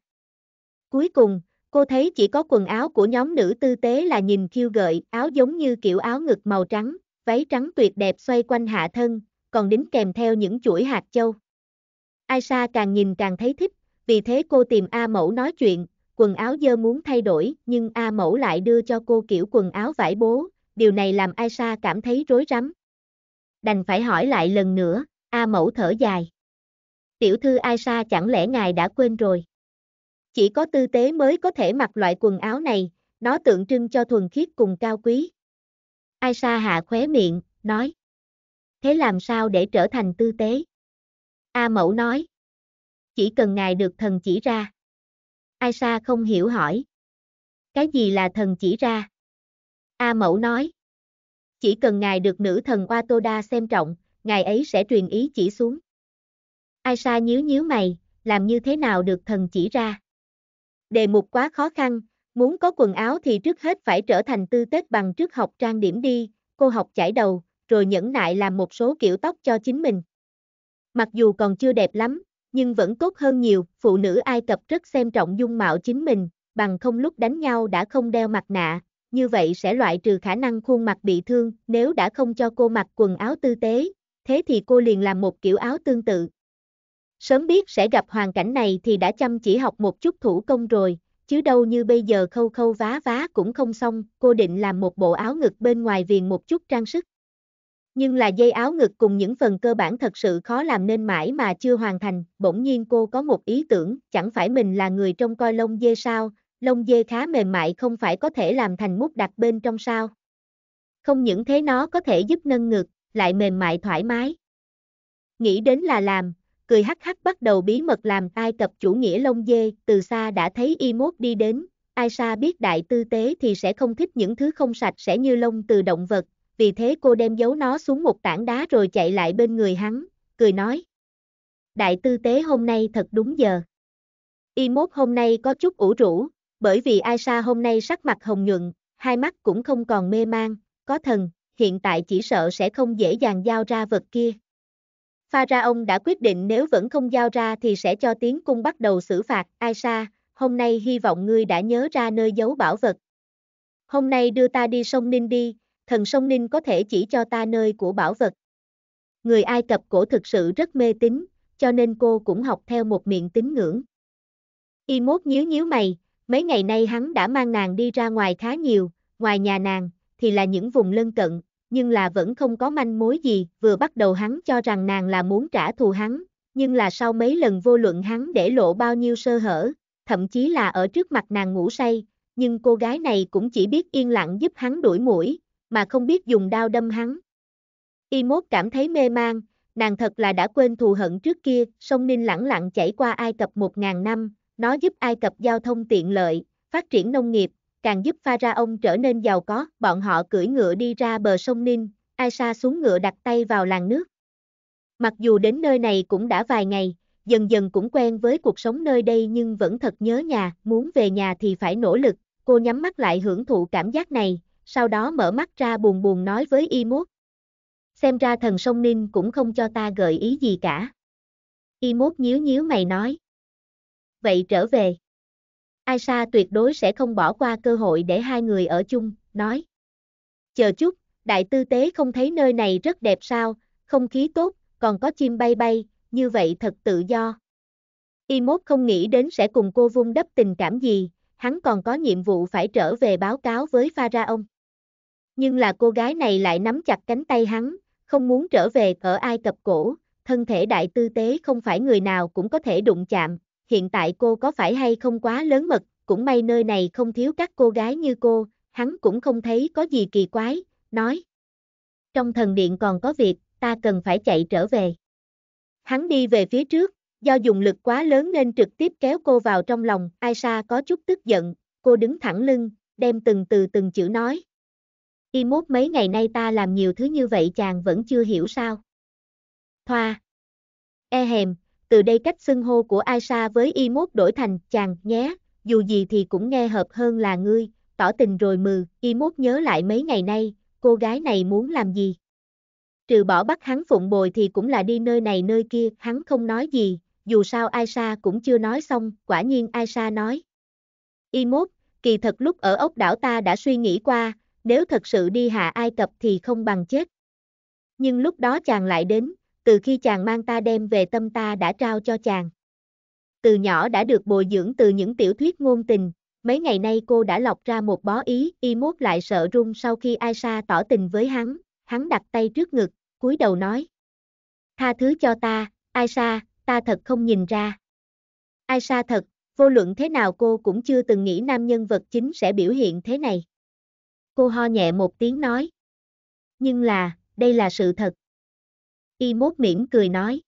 Cuối cùng, cô thấy chỉ có quần áo của nhóm nữ tư tế là nhìn khiêu gợi, áo giống như kiểu áo ngực màu trắng, váy trắng tuyệt đẹp xoay quanh hạ thân, còn đính kèm theo những chuỗi hạt châu. Aisha càng nhìn càng thấy thích, vì thế cô tìm A Mẫu nói chuyện, quần áo dơ muốn thay đổi, nhưng A Mẫu lại đưa cho cô kiểu quần áo vải bố, điều này làm Aisha cảm thấy rối rắm đành phải hỏi lại lần nữa, A Mẫu thở dài. Tiểu thư Sa chẳng lẽ ngài đã quên rồi? Chỉ có tư tế mới có thể mặc loại quần áo này, nó tượng trưng cho thuần khiết cùng cao quý. Sa hạ khóe miệng, nói. Thế làm sao để trở thành tư tế? A Mẫu nói. Chỉ cần ngài được thần chỉ ra. Sa không hiểu hỏi. Cái gì là thần chỉ ra? A Mẫu nói. Chỉ cần ngài được nữ thần Watoda xem trọng, ngài ấy sẽ truyền ý chỉ xuống. Aisha nhíu nhíu mày, làm như thế nào được thần chỉ ra? Đề mục quá khó khăn, muốn có quần áo thì trước hết phải trở thành tư tết bằng trước học trang điểm đi, cô học chải đầu, rồi nhẫn nại làm một số kiểu tóc cho chính mình. Mặc dù còn chưa đẹp lắm, nhưng vẫn tốt hơn nhiều, phụ nữ Ai Cập rất xem trọng dung mạo chính mình, bằng không lúc đánh nhau đã không đeo mặt nạ, như vậy sẽ loại trừ khả năng khuôn mặt bị thương, nếu đã không cho cô mặc quần áo tư tế, thế thì cô liền làm một kiểu áo tương tự. Sớm biết sẽ gặp hoàn cảnh này thì đã chăm chỉ học một chút thủ công rồi, chứ đâu như bây giờ khâu khâu vá vá cũng không xong, cô định làm một bộ áo ngực bên ngoài viền một chút trang sức. Nhưng là dây áo ngực cùng những phần cơ bản thật sự khó làm nên mãi mà chưa hoàn thành, bỗng nhiên cô có một ý tưởng, chẳng phải mình là người trong coi lông dê sao, lông dê khá mềm mại không phải có thể làm thành mút đặt bên trong sao. Không những thế nó có thể giúp nâng ngực, lại mềm mại thoải mái. Nghĩ đến là làm, cười hắc hắc bắt đầu bí mật làm Ai Cập chủ nghĩa lông dê, từ xa đã thấy y mốt đi đến, ai xa biết đại tư tế thì sẽ không thích những thứ không sạch sẽ như lông từ động vật, vì thế cô đem giấu nó xuống một tảng đá rồi chạy lại bên người hắn, cười nói. Đại tư tế hôm nay thật đúng giờ. Y mốt hôm nay có chút ủ rũ, bởi vì Aisha hôm nay sắc mặt hồng nhuận, hai mắt cũng không còn mê mang, có thần, hiện tại chỉ sợ sẽ không dễ dàng giao ra vật kia. Pharaon đã quyết định nếu vẫn không giao ra thì sẽ cho tiến cung bắt đầu xử phạt, Aisha, hôm nay hy vọng ngươi đã nhớ ra nơi giấu bảo vật. Hôm nay đưa ta đi sông Ninh đi, thần sông Ninh có thể chỉ cho ta nơi của bảo vật. Người Ai Cập cổ thực sự rất mê tín, cho nên cô cũng học theo một miệng tín ngưỡng. Y mốt nhíu nhíu mày, Mấy ngày nay hắn đã mang nàng đi ra ngoài khá nhiều, ngoài nhà nàng, thì là những vùng lân cận, nhưng là vẫn không có manh mối gì, vừa bắt đầu hắn cho rằng nàng là muốn trả thù hắn, nhưng là sau mấy lần vô luận hắn để lộ bao nhiêu sơ hở, thậm chí là ở trước mặt nàng ngủ say, nhưng cô gái này cũng chỉ biết yên lặng giúp hắn đuổi mũi, mà không biết dùng đao đâm hắn. Y mốt cảm thấy mê man, nàng thật là đã quên thù hận trước kia, sông Ninh lẳng lặng chảy qua Ai Cập một ngàn năm, nó giúp Ai Cập giao thông tiện lợi, phát triển nông nghiệp, càng giúp Pharaon trở nên giàu có. Bọn họ cưỡi ngựa đi ra bờ sông Ninh, Aisha xuống ngựa đặt tay vào làng nước. Mặc dù đến nơi này cũng đã vài ngày, dần dần cũng quen với cuộc sống nơi đây nhưng vẫn thật nhớ nhà, muốn về nhà thì phải nỗ lực. Cô nhắm mắt lại hưởng thụ cảm giác này, sau đó mở mắt ra buồn buồn nói với Y Mốt. Xem ra thần sông Ninh cũng không cho ta gợi ý gì cả. Y Mốt nhíu nhíu mày nói vậy trở về. Aisha tuyệt đối sẽ không bỏ qua cơ hội để hai người ở chung, nói. Chờ chút, đại tư tế không thấy nơi này rất đẹp sao, không khí tốt, còn có chim bay bay, như vậy thật tự do. Y mốt không nghĩ đến sẽ cùng cô vung đắp tình cảm gì, hắn còn có nhiệm vụ phải trở về báo cáo với Pharaon. Nhưng là cô gái này lại nắm chặt cánh tay hắn, không muốn trở về ở Ai Cập cổ, thân thể đại tư tế không phải người nào cũng có thể đụng chạm, hiện tại cô có phải hay không quá lớn mật, cũng may nơi này không thiếu các cô gái như cô, hắn cũng không thấy có gì kỳ quái, nói. Trong thần điện còn có việc, ta cần phải chạy trở về. Hắn đi về phía trước, do dùng lực quá lớn nên trực tiếp kéo cô vào trong lòng, Aisha có chút tức giận, cô đứng thẳng lưng, đem từng từ từng chữ nói. Y mốt mấy ngày nay ta làm nhiều thứ như vậy chàng vẫn chưa hiểu sao. Thoa. E hèm, từ đây cách xưng hô của Aisha với y mốt đổi thành chàng nhé, dù gì thì cũng nghe hợp hơn là ngươi, tỏ tình rồi mừ, y mốt nhớ lại mấy ngày nay, cô gái này muốn làm gì. Trừ bỏ bắt hắn phụng bồi thì cũng là đi nơi này nơi kia, hắn không nói gì, dù sao Aisha cũng chưa nói xong, quả nhiên Aisha nói. Y mốt, kỳ thật lúc ở ốc đảo ta đã suy nghĩ qua, nếu thật sự đi hạ Ai Cập thì không bằng chết. Nhưng lúc đó chàng lại đến, từ khi chàng mang ta đem về tâm ta đã trao cho chàng. Từ nhỏ đã được bồi dưỡng từ những tiểu thuyết ngôn tình, mấy ngày nay cô đã lọc ra một bó ý, y mốt lại sợ run sau khi Aisha tỏ tình với hắn, hắn đặt tay trước ngực, cúi đầu nói. Tha thứ cho ta, Aisha, ta thật không nhìn ra. Aisha thật, vô luận thế nào cô cũng chưa từng nghĩ nam nhân vật chính sẽ biểu hiện thế này. Cô ho nhẹ một tiếng nói. Nhưng là, đây là sự thật. Y mốt mỉm cười nói.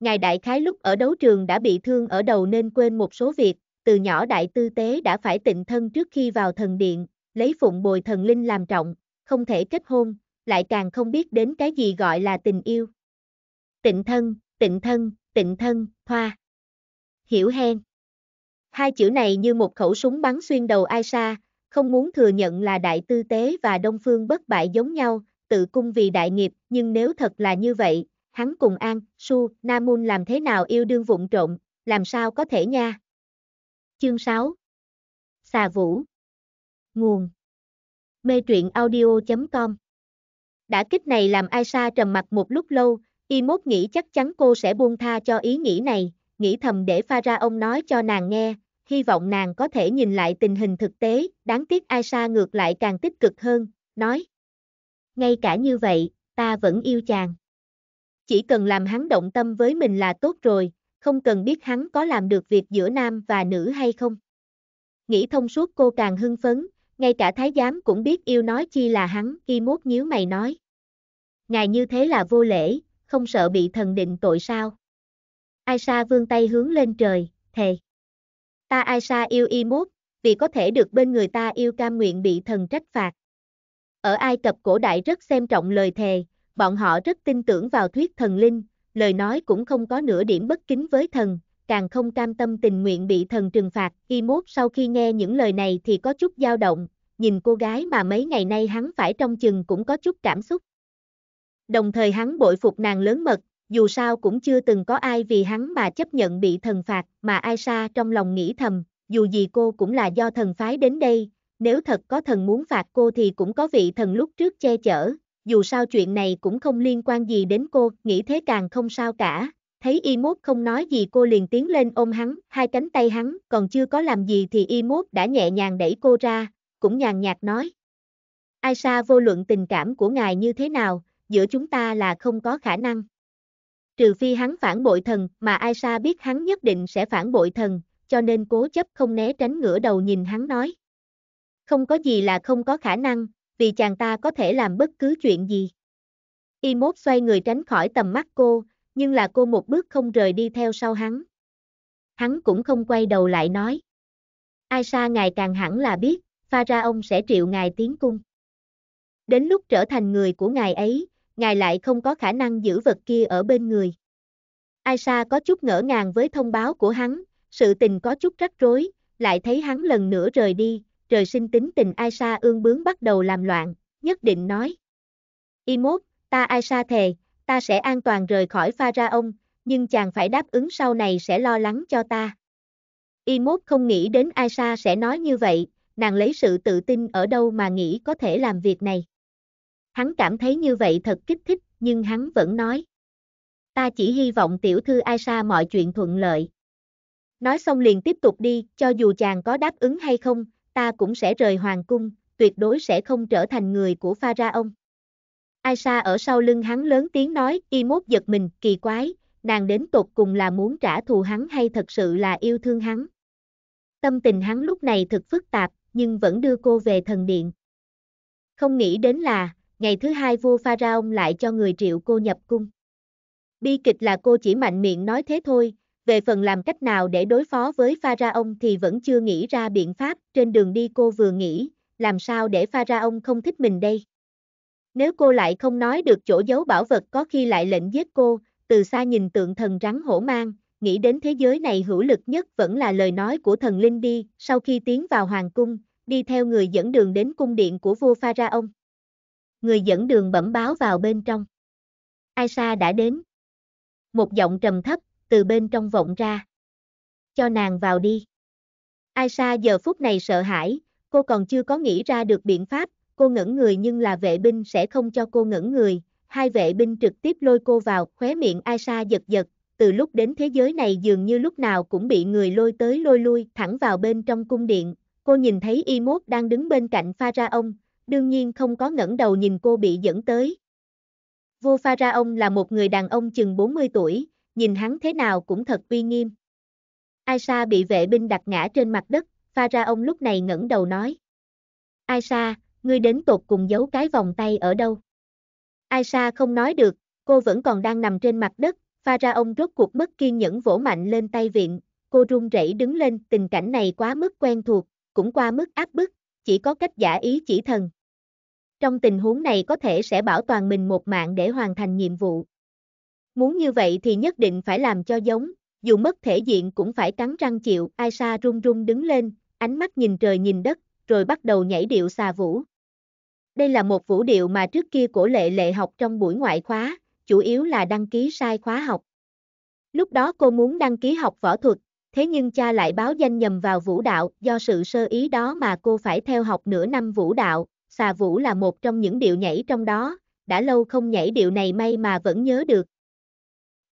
Ngài đại khái lúc ở đấu trường đã bị thương ở đầu nên quên một số việc, từ nhỏ đại tư tế đã phải tịnh thân trước khi vào thần điện, lấy phụng bồi thần linh làm trọng, không thể kết hôn, lại càng không biết đến cái gì gọi là tình yêu. Tịnh thân, tịnh thân, tịnh thân, hoa. Hiểu hen. Hai chữ này như một khẩu súng bắn xuyên đầu Aisha, không muốn thừa nhận là đại tư tế và đông phương bất bại giống nhau, tự cung vì đại nghiệp, nhưng nếu thật là như vậy, hắn cùng An, Su, Namun làm thế nào yêu đương vụng trộn, làm sao có thể nha. Chương 6 Xà Vũ Nguồn Mê truyện audio.com Đã kích này làm Aisha trầm mặt một lúc lâu, y mốt nghĩ chắc chắn cô sẽ buông tha cho ý nghĩ này, nghĩ thầm để pha ra ông nói cho nàng nghe, hy vọng nàng có thể nhìn lại tình hình thực tế, đáng tiếc Aisha ngược lại càng tích cực hơn, nói ngay cả như vậy, ta vẫn yêu chàng. Chỉ cần làm hắn động tâm với mình là tốt rồi, không cần biết hắn có làm được việc giữa nam và nữ hay không. Nghĩ thông suốt cô càng hưng phấn, ngay cả thái giám cũng biết yêu nói chi là hắn, y mốt nhíu mày nói. Ngài như thế là vô lễ, không sợ bị thần định tội sao. ai sa vươn tay hướng lên trời, thề. Ta ai sa yêu y mốt, vì có thể được bên người ta yêu cam nguyện bị thần trách phạt. Ở Ai Cập cổ đại rất xem trọng lời thề, bọn họ rất tin tưởng vào thuyết thần linh, lời nói cũng không có nửa điểm bất kính với thần, càng không cam tâm tình nguyện bị thần trừng phạt. Y mốt sau khi nghe những lời này thì có chút dao động, nhìn cô gái mà mấy ngày nay hắn phải trong chừng cũng có chút cảm xúc. Đồng thời hắn bội phục nàng lớn mật, dù sao cũng chưa từng có ai vì hắn mà chấp nhận bị thần phạt, mà Aisha trong lòng nghĩ thầm, dù gì cô cũng là do thần phái đến đây, nếu thật có thần muốn phạt cô thì cũng có vị thần lúc trước che chở, dù sao chuyện này cũng không liên quan gì đến cô, nghĩ thế càng không sao cả. Thấy y mốt không nói gì cô liền tiến lên ôm hắn, hai cánh tay hắn, còn chưa có làm gì thì y mốt đã nhẹ nhàng đẩy cô ra, cũng nhàn nhạt nói. Ai xa vô luận tình cảm của ngài như thế nào, giữa chúng ta là không có khả năng. Trừ phi hắn phản bội thần, mà Ai Sa biết hắn nhất định sẽ phản bội thần, cho nên cố chấp không né tránh ngửa đầu nhìn hắn nói. Không có gì là không có khả năng, vì chàng ta có thể làm bất cứ chuyện gì. Y mốt xoay người tránh khỏi tầm mắt cô, nhưng là cô một bước không rời đi theo sau hắn. Hắn cũng không quay đầu lại nói. Ai xa ngài càng hẳn là biết, pha ra ông sẽ triệu ngài tiến cung. Đến lúc trở thành người của ngài ấy, ngài lại không có khả năng giữ vật kia ở bên người. Ai xa có chút ngỡ ngàng với thông báo của hắn, sự tình có chút rắc rối, lại thấy hắn lần nữa rời đi, trời sinh tính tình Aisha ương bướng bắt đầu làm loạn, nhất định nói. Y mốt, ta Aisha thề, ta sẽ an toàn rời khỏi Pharaon, nhưng chàng phải đáp ứng sau này sẽ lo lắng cho ta. Y mốt không nghĩ đến Aisha sẽ nói như vậy, nàng lấy sự tự tin ở đâu mà nghĩ có thể làm việc này. Hắn cảm thấy như vậy thật kích thích, nhưng hắn vẫn nói. Ta chỉ hy vọng tiểu thư Aisha mọi chuyện thuận lợi. Nói xong liền tiếp tục đi, cho dù chàng có đáp ứng hay không, ta cũng sẽ rời hoàng cung, tuyệt đối sẽ không trở thành người của Pharaon. Aisha ở sau lưng hắn lớn tiếng nói, y mốt giật mình, kỳ quái, nàng đến tột cùng là muốn trả thù hắn hay thật sự là yêu thương hắn. Tâm tình hắn lúc này thực phức tạp, nhưng vẫn đưa cô về thần điện. Không nghĩ đến là, ngày thứ hai vua Pharaon lại cho người triệu cô nhập cung. Bi kịch là cô chỉ mạnh miệng nói thế thôi, về phần làm cách nào để đối phó với Pharaon thì vẫn chưa nghĩ ra biện pháp, trên đường đi cô vừa nghĩ, làm sao để Pharaon không thích mình đây? Nếu cô lại không nói được chỗ giấu bảo vật có khi lại lệnh giết cô, từ xa nhìn tượng thần rắn hổ mang, nghĩ đến thế giới này hữu lực nhất vẫn là lời nói của thần linh đi, sau khi tiến vào hoàng cung, đi theo người dẫn đường đến cung điện của vua Pharaon. Người dẫn đường bẩm báo vào bên trong. Aisha đã đến. Một giọng trầm thấp, từ bên trong vọng ra. Cho nàng vào đi. Aisha giờ phút này sợ hãi, cô còn chưa có nghĩ ra được biện pháp, cô ngẩn người nhưng là vệ binh sẽ không cho cô ngẩn người. Hai vệ binh trực tiếp lôi cô vào, khóe miệng Aisha giật giật, từ lúc đến thế giới này dường như lúc nào cũng bị người lôi tới lôi lui thẳng vào bên trong cung điện. Cô nhìn thấy y mốt đang đứng bên cạnh Pharaon, đương nhiên không có ngẩng đầu nhìn cô bị dẫn tới. Vua Pharaon là một người đàn ông chừng 40 tuổi, nhìn hắn thế nào cũng thật uy nghiêm. Aisha bị vệ binh đặt ngã trên mặt đất, pha ra Pharaon lúc này ngẩng đầu nói. Aisha, ngươi đến tột cùng giấu cái vòng tay ở đâu? Aisha không nói được, cô vẫn còn đang nằm trên mặt đất, pha ra Pharaon rốt cuộc mất kiên nhẫn vỗ mạnh lên tay viện, cô run rẩy đứng lên, tình cảnh này quá mức quen thuộc, cũng qua mức áp bức, chỉ có cách giả ý chỉ thần. Trong tình huống này có thể sẽ bảo toàn mình một mạng để hoàn thành nhiệm vụ. Muốn như vậy thì nhất định phải làm cho giống, dù mất thể diện cũng phải cắn răng chịu, Aisha run run đứng lên, ánh mắt nhìn trời nhìn đất, rồi bắt đầu nhảy điệu xà vũ. Đây là một vũ điệu mà trước kia cổ lệ lệ học trong buổi ngoại khóa, chủ yếu là đăng ký sai khóa học. Lúc đó cô muốn đăng ký học võ thuật, thế nhưng cha lại báo danh nhầm vào vũ đạo, do sự sơ ý đó mà cô phải theo học nửa năm vũ đạo, xà vũ là một trong những điệu nhảy trong đó, đã lâu không nhảy điệu này may mà vẫn nhớ được,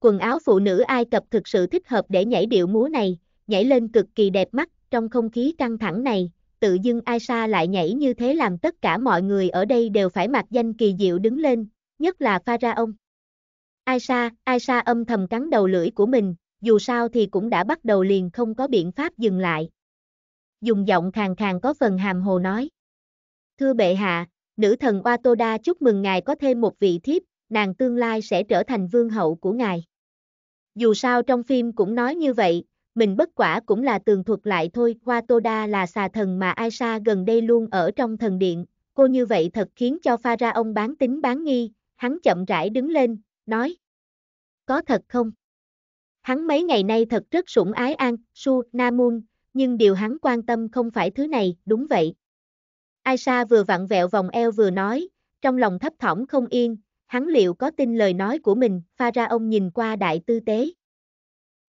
Quần áo phụ nữ Ai Cập thực sự thích hợp để nhảy điệu múa này, nhảy lên cực kỳ đẹp mắt, trong không khí căng thẳng này, tự dưng Aisha lại nhảy như thế làm tất cả mọi người ở đây đều phải mặc danh kỳ diệu đứng lên, nhất là Pharaon. Aisha, Aisha âm thầm cắn đầu lưỡi của mình, dù sao thì cũng đã bắt đầu liền không có biện pháp dừng lại. Dùng giọng khàn khàn có phần hàm hồ nói. Thưa bệ hạ, nữ thần Watoda chúc mừng ngài có thêm một vị thiếp, nàng tương lai sẽ trở thành vương hậu của ngài. Dù sao trong phim cũng nói như vậy, mình bất quả cũng là tường thuật lại thôi. Watoda là xà thần mà Aisha gần đây luôn ở trong thần điện, cô như vậy thật khiến cho Pharaon bán tính bán nghi, hắn chậm rãi đứng lên, nói. Có thật không? Hắn mấy ngày nay thật rất sủng ái An, Su, Namun, nhưng điều hắn quan tâm không phải thứ này, đúng vậy. Aisha vừa vặn vẹo vòng eo vừa nói, trong lòng thấp thỏm không yên, hắn liệu có tin lời nói của mình, pha ra Pharaoh nhìn qua đại tư tế.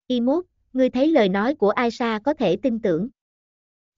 Y mốt, ngươi thấy lời nói của Aisha có thể tin tưởng.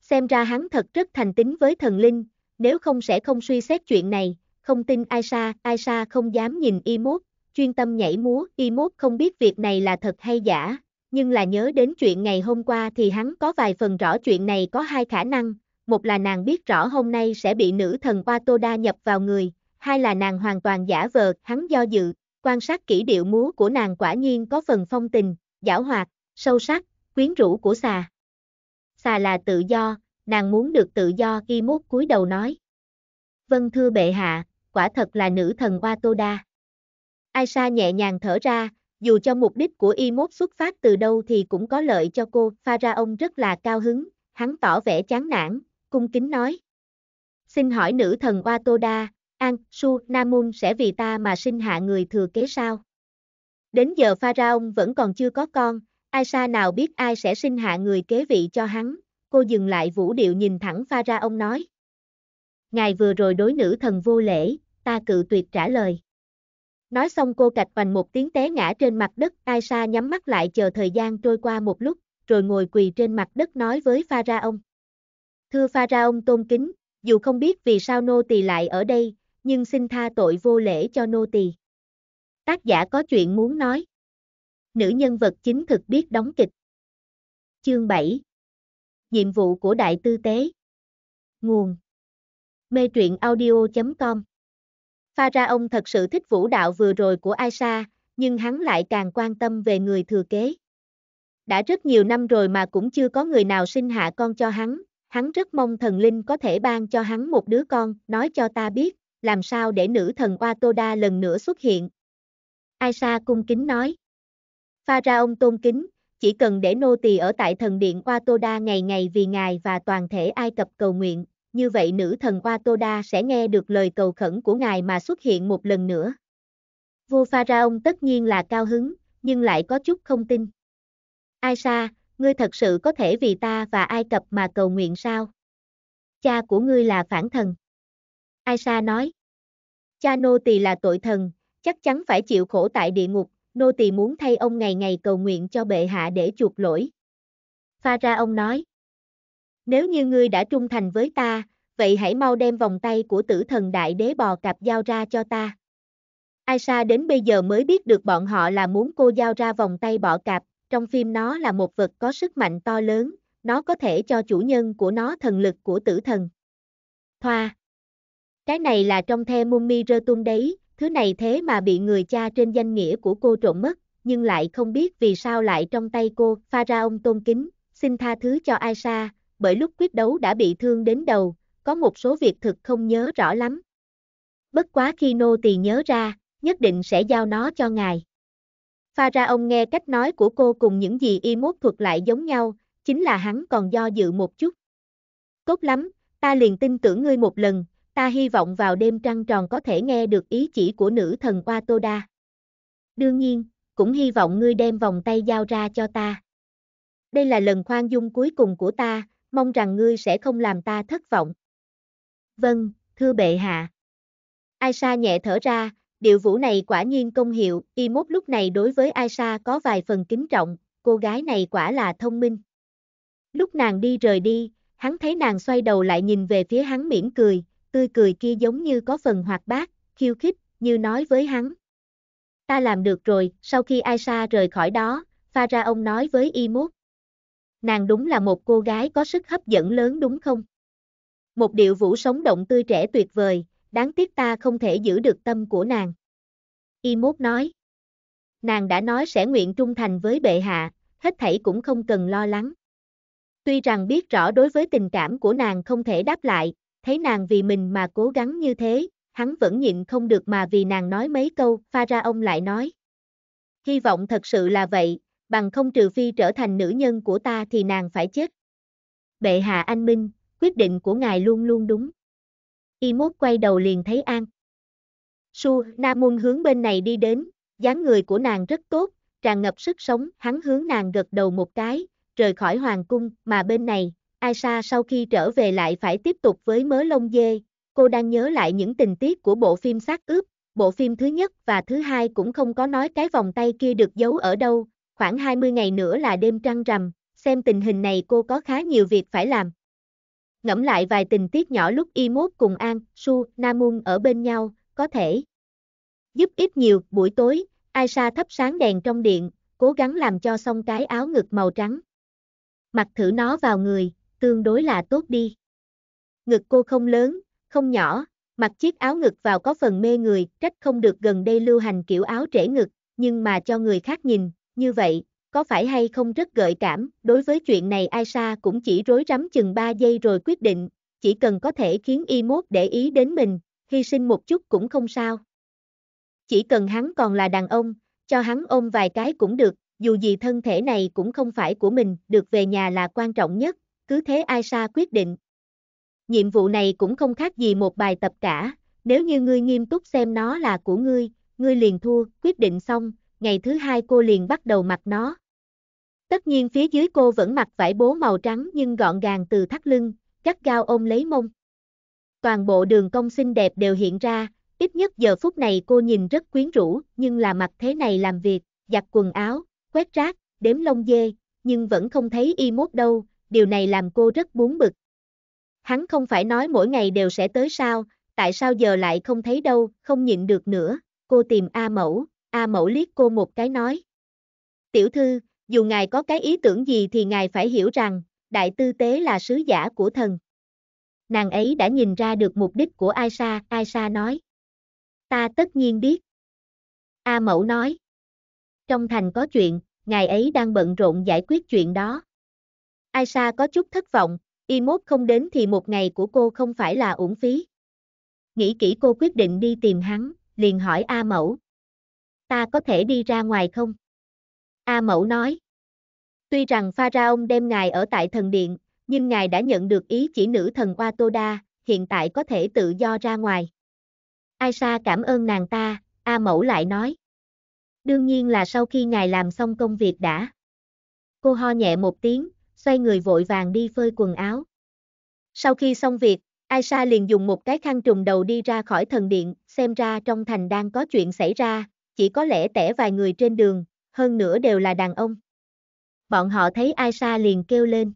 Xem ra hắn thật rất thành tín với thần linh, nếu không sẽ không suy xét chuyện này, không tin Aisha, Aisha không dám nhìn Y mốt, chuyên tâm nhảy múa, Y mốt không biết việc này là thật hay giả, nhưng là nhớ đến chuyện ngày hôm qua thì hắn có vài phần rõ chuyện này có hai khả năng, một là nàng biết rõ hôm nay sẽ bị nữ thần Watoda nhập vào người, hai là nàng hoàn toàn giả vờ, hắn do dự, quan sát kỹ điệu múa của nàng quả nhiên có phần phong tình, giảo hoạt, sâu sắc, quyến rũ của xà. Xà là tự do, nàng muốn được tự do ghi mốt cúi đầu nói. Vân thưa bệ hạ, quả thật là nữ thần Watoda. Aisha nhẹ nhàng thở ra, dù cho mục đích của y mốt xuất phát từ đâu thì cũng có lợi cho cô, Pha Ra ông rất là cao hứng, hắn tỏ vẻ chán nản, cung kính nói. Xin hỏi nữ thần Watoda, An, Su, Namun sẽ vì ta mà sinh hạ người thừa kế sao? Đến giờ Pharaon vẫn còn chưa có con, ai xa nào biết ai sẽ sinh hạ người kế vị cho hắn, cô dừng lại vũ điệu nhìn thẳng Pharaon nói. Ngài vừa rồi đối nữ thần vô lễ, ta cự tuyệt trả lời. Nói xong cô cạch vành một tiếng té ngã trên mặt đất, ai xa nhắm mắt lại chờ thời gian trôi qua một lúc, rồi ngồi quỳ trên mặt đất nói với Pharaon. Thưa Pharaon tôn kính, dù không biết vì sao nô tỳ lại ở đây, nhưng xin tha tội vô lễ cho nô tỳ. Tác giả có chuyện muốn nói. Nữ nhân vật chính thực biết đóng kịch. Chương 7 Nhiệm vụ của Đại Tư Tế Nguồn Mê truyện audio.com Pha ra ông thật sự thích vũ đạo vừa rồi của Aisha, nhưng hắn lại càng quan tâm về người thừa kế. Đã rất nhiều năm rồi mà cũng chưa có người nào sinh hạ con cho hắn, hắn rất mong thần linh có thể ban cho hắn một đứa con, nói cho ta biết, làm sao để nữ thần Watoda lần nữa xuất hiện. Aisha cung kính nói. Pharaon tôn kính, chỉ cần để nô tỳ ở tại thần điện Watoda ngày ngày vì ngài và toàn thể Ai Cập cầu nguyện, như vậy nữ thần Watoda sẽ nghe được lời cầu khẩn của ngài mà xuất hiện một lần nữa. Vua Pharaon tất nhiên là cao hứng, nhưng lại có chút không tin. Aisha, ngươi thật sự có thể vì ta và Ai Cập mà cầu nguyện sao? Cha của ngươi là phản thần. Aisa nói. Cha nô tỳ là tội thần, chắc chắn phải chịu khổ tại địa ngục, nô tỳ muốn thay ông ngày ngày cầu nguyện cho bệ hạ để chuộc lỗi. Pha ra ông nói. Nếu như ngươi đã trung thành với ta, vậy hãy mau đem vòng tay của tử thần đại đế bò cạp giao ra cho ta. Aisa đến bây giờ mới biết được bọn họ là muốn cô giao ra vòng tay bò cạp, trong phim nó là một vật có sức mạnh to lớn, nó có thể cho chủ nhân của nó thần lực của tử thần. Thoa cái này là trong the mummy tung đấy, thứ này thế mà bị người cha trên danh nghĩa của cô trộn mất, nhưng lại không biết vì sao lại trong tay cô. Pharaoh tôn kính, xin tha thứ cho Aisha, bởi lúc quyết đấu đã bị thương đến đầu, có một số việc thực không nhớ rõ lắm. Bất quá khi nô tỳ nhớ ra, nhất định sẽ giao nó cho ngài. Pharaoh nghe cách nói của cô cùng những gì y mốt thuật lại giống nhau, chính là hắn còn do dự một chút. Tốt lắm, ta liền tin tưởng ngươi một lần, ta hy vọng vào đêm trăng tròn có thể nghe được ý chỉ của nữ thần Watoda. Đương nhiên, cũng hy vọng ngươi đem vòng tay giao ra cho ta. Đây là lần khoan dung cuối cùng của ta, mong rằng ngươi sẽ không làm ta thất vọng. Vâng, thưa bệ hạ. Aisha nhẹ thở ra, điệu vũ này quả nhiên công hiệu, y mốt lúc này đối với Aisha có vài phần kính trọng, cô gái này quả là thông minh. Lúc nàng đi rời đi, hắn thấy nàng xoay đầu lại nhìn về phía hắn mỉm cười, tươi cười kia giống như có phần hoạt bát, khiêu khích, như nói với hắn. Ta làm được rồi, sau khi Aisha rời khỏi đó, Pharaon nói với Imốt. Nàng đúng là một cô gái có sức hấp dẫn lớn đúng không? Một điệu vũ sống động tươi trẻ tuyệt vời, đáng tiếc ta không thể giữ được tâm của nàng. Imốt nói. Nàng đã nói sẽ nguyện trung thành với bệ hạ, hết thảy cũng không cần lo lắng. Tuy rằng biết rõ đối với tình cảm của nàng không thể đáp lại, thấy nàng vì mình mà cố gắng như thế, hắn vẫn nhịn không được mà vì nàng nói mấy câu, pha ra ông lại nói. Hy vọng thật sự là vậy, bằng không trừ phi trở thành nữ nhân của ta thì nàng phải chết. Bệ hạ anh Minh, quyết định của ngài luôn luôn đúng. Y mốt quay đầu liền thấy An. Su nam Môn hướng bên này đi đến, dáng người của nàng rất tốt, tràn ngập sức sống, hắn hướng nàng gật đầu một cái, rời khỏi hoàng cung, mà bên này, Aisha sau khi trở về lại phải tiếp tục với mớ lông dê, cô đang nhớ lại những tình tiết của bộ phim xác ướp, bộ phim thứ nhất và thứ hai cũng không có nói cái vòng tay kia được giấu ở đâu, khoảng 20 ngày nữa là đêm trăng rằm, xem tình hình này cô có khá nhiều việc phải làm. Ngẫm lại vài tình tiết nhỏ lúc y mốt cùng An, Su, Namun ở bên nhau, có thể giúp ít nhiều, buổi tối, Aisha thắp sáng đèn trong điện, cố gắng làm cho xong cái áo ngực màu trắng. Mặc thử nó vào người, tương đối là tốt đi. Ngực cô không lớn, không nhỏ, mặc chiếc áo ngực vào có phần mê người, trách không được gần đây lưu hành kiểu áo trễ ngực, nhưng mà cho người khác nhìn, như vậy, có phải hay không rất gợi cảm, đối với chuyện này Aisha cũng chỉ rối rắm chừng 3 giây rồi quyết định, chỉ cần có thể khiến y mốt để ý đến mình, hy sinh một chút cũng không sao. Chỉ cần hắn còn là đàn ông, cho hắn ôm vài cái cũng được, dù gì thân thể này cũng không phải của mình, được về nhà là quan trọng nhất, cứ thế Aisha quyết định. Nhiệm vụ này cũng không khác gì một bài tập cả, nếu như ngươi nghiêm túc xem nó là của ngươi, ngươi liền thua, quyết định xong, ngày thứ hai cô liền bắt đầu mặc nó. Tất nhiên phía dưới cô vẫn mặc vải bố màu trắng nhưng gọn gàng từ thắt lưng, gắt gao ôm lấy mông. Toàn bộ đường cong xinh đẹp đều hiện ra, ít nhất giờ phút này cô nhìn rất quyến rũ, nhưng là mặc thế này làm việc, giặt quần áo, quét rác, đếm lông dê, nhưng vẫn không thấy y mốt đâu, điều này làm cô rất muốn bực. Hắn không phải nói mỗi ngày đều sẽ tới sao, tại sao giờ lại không thấy đâu, không nhịn được nữa, cô tìm A Mẫu, A Mẫu liếc cô một cái nói. Tiểu thư, dù ngài có cái ý tưởng gì thì ngài phải hiểu rằng, đại tư tế là sứ giả của thần. Nàng ấy đã nhìn ra được mục đích của Aisha, Aisha nói. Ta tất nhiên biết. A Mẫu nói. Trong thành có chuyện, ngài ấy đang bận rộn giải quyết chuyện đó. Aisha có chút thất vọng, y mốt không đến thì một ngày của cô không phải là uổng phí. Nghĩ kỹ cô quyết định đi tìm hắn, liền hỏi A Mẫu. Ta có thể đi ra ngoài không? A Mẫu nói. Tuy rằng Pharaon đem ngài ở tại thần điện, nhưng ngài đã nhận được ý chỉ nữ thần Watoda, hiện tại có thể tự do ra ngoài. Aisha cảm ơn nàng ta, A Mẫu lại nói. Đương nhiên là sau khi ngài làm xong công việc đã. Cô ho nhẹ một tiếng, xoay người vội vàng đi phơi quần áo. Sau khi xong việc, Aisha liền dùng một cái khăn trùng đầu đi ra khỏi thần điện, xem ra trong thành đang có chuyện xảy ra, chỉ có lẽ tẻ vài người trên đường, hơn nữa đều là đàn ông. Bọn họ thấy Aisha liền kêu lên.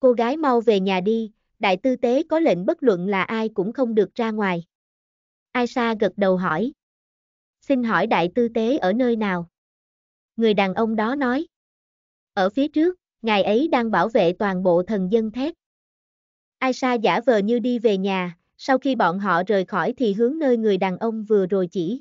Cô gái mau về nhà đi, đại tư tế có lệnh bất luận là ai cũng không được ra ngoài. Aisha gật đầu hỏi. Xin hỏi đại tư tế ở nơi nào? Người đàn ông đó nói. Ở phía trước, ngài ấy đang bảo vệ toàn bộ thần dân thép. Aisha giả vờ như đi về nhà, sau khi bọn họ rời khỏi thì hướng nơi người đàn ông vừa rồi chỉ.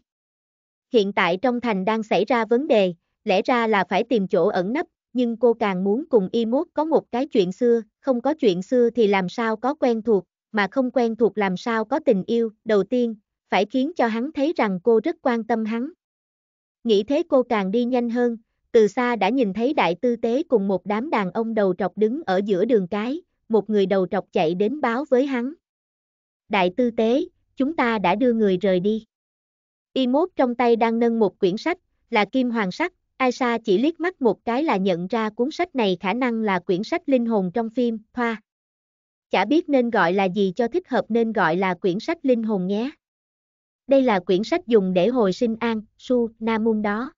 Hiện tại trong thành đang xảy ra vấn đề, lẽ ra là phải tìm chỗ ẩn nấp, nhưng cô càng muốn cùng y mốt có một cái chuyện xưa, không có chuyện xưa thì làm sao có quen thuộc, mà không quen thuộc làm sao có tình yêu, đầu tiên, phải khiến cho hắn thấy rằng cô rất quan tâm hắn. Nghĩ thế cô càng đi nhanh hơn, từ xa đã nhìn thấy đại tư tế cùng một đám đàn ông đầu trọc đứng ở giữa đường cái, một người đầu trọc chạy đến báo với hắn. Đại tư tế, chúng ta đã đưa người rời đi. Y mốt trong tay đang nâng một quyển sách, là kim hoàng sách, Aisha chỉ liếc mắt một cái là nhận ra cuốn sách này khả năng là quyển sách linh hồn trong phim, Thoa, Chả biết nên gọi là gì cho thích hợp nên gọi là quyển sách linh hồn nhé. Đây là quyển sách dùng để hồi sinh An, Su, Namun đó.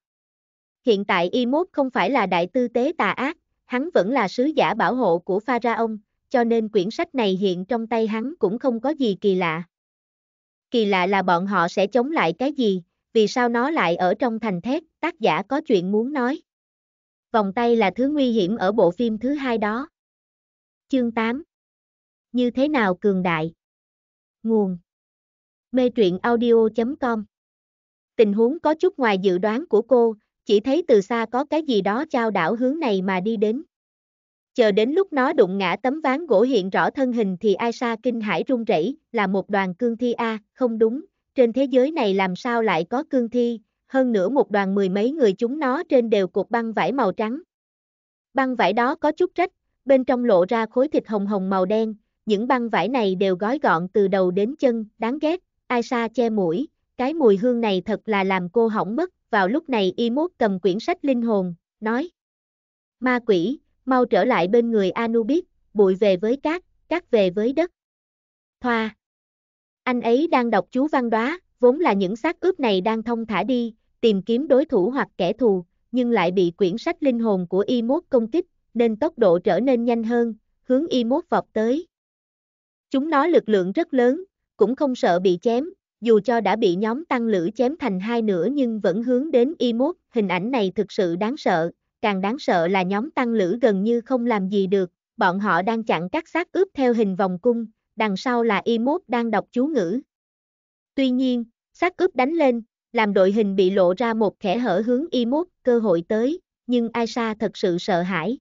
Hiện tại Imốt không phải là đại tư tế tà ác, hắn vẫn là sứ giả bảo hộ của Pharaon, cho nên quyển sách này hiện trong tay hắn cũng không có gì kỳ lạ. Kỳ lạ là bọn họ sẽ chống lại cái gì, vì sao nó lại ở trong thành thép, tác giả có chuyện muốn nói. Vòng tay là thứ nguy hiểm ở bộ phim thứ hai đó. Chương 8 Như thế nào cường đại? Nguồn Mê truyện audio.com Tình huống có chút ngoài dự đoán của cô, chỉ thấy từ xa có cái gì đó trao đảo hướng này mà đi đến. Chờ đến lúc nó đụng ngã tấm ván gỗ hiện rõ thân hình thì Aisha kinh hãi run rẩy, là một đoàn cương thi A, không đúng, trên thế giới này làm sao lại có cương thi, hơn nữa một đoàn mười mấy người chúng nó trên đều cột băng vải màu trắng. Băng vải đó có chút rách, bên trong lộ ra khối thịt hồng hồng màu đen, những băng vải này đều gói gọn từ đầu đến chân, đáng ghét, Aisha che mũi, cái mùi hương này thật là làm cô hỏng mất, vào lúc này y mốt cầm quyển sách linh hồn, nói. Ma quỷ, mau trở lại bên người Anubis, bụi về với cát, cát về với đất. Thoa. Anh ấy đang đọc chú văn đoá, vốn là những xác ướp này đang thông thả đi, tìm kiếm đối thủ hoặc kẻ thù, nhưng lại bị quyển sách linh hồn của y mốt công kích, nên tốc độ trở nên nhanh hơn, hướng y mốt vọt tới. Chúng nó lực lượng rất lớn, cũng không sợ bị chém, dù cho đã bị nhóm tăng lửa chém thành hai nửa nhưng vẫn hướng đến y mốt, hình ảnh này thực sự đáng sợ, càng đáng sợ là nhóm tăng lửa gần như không làm gì được, bọn họ đang chặn các xác ướp theo hình vòng cung, đằng sau là y mốt đang đọc chú ngữ. Tuy nhiên, xác ướp đánh lên, làm đội hình bị lộ ra một kẻ hở hướng y mốt, cơ hội tới, nhưng Aisha thật sự sợ hãi.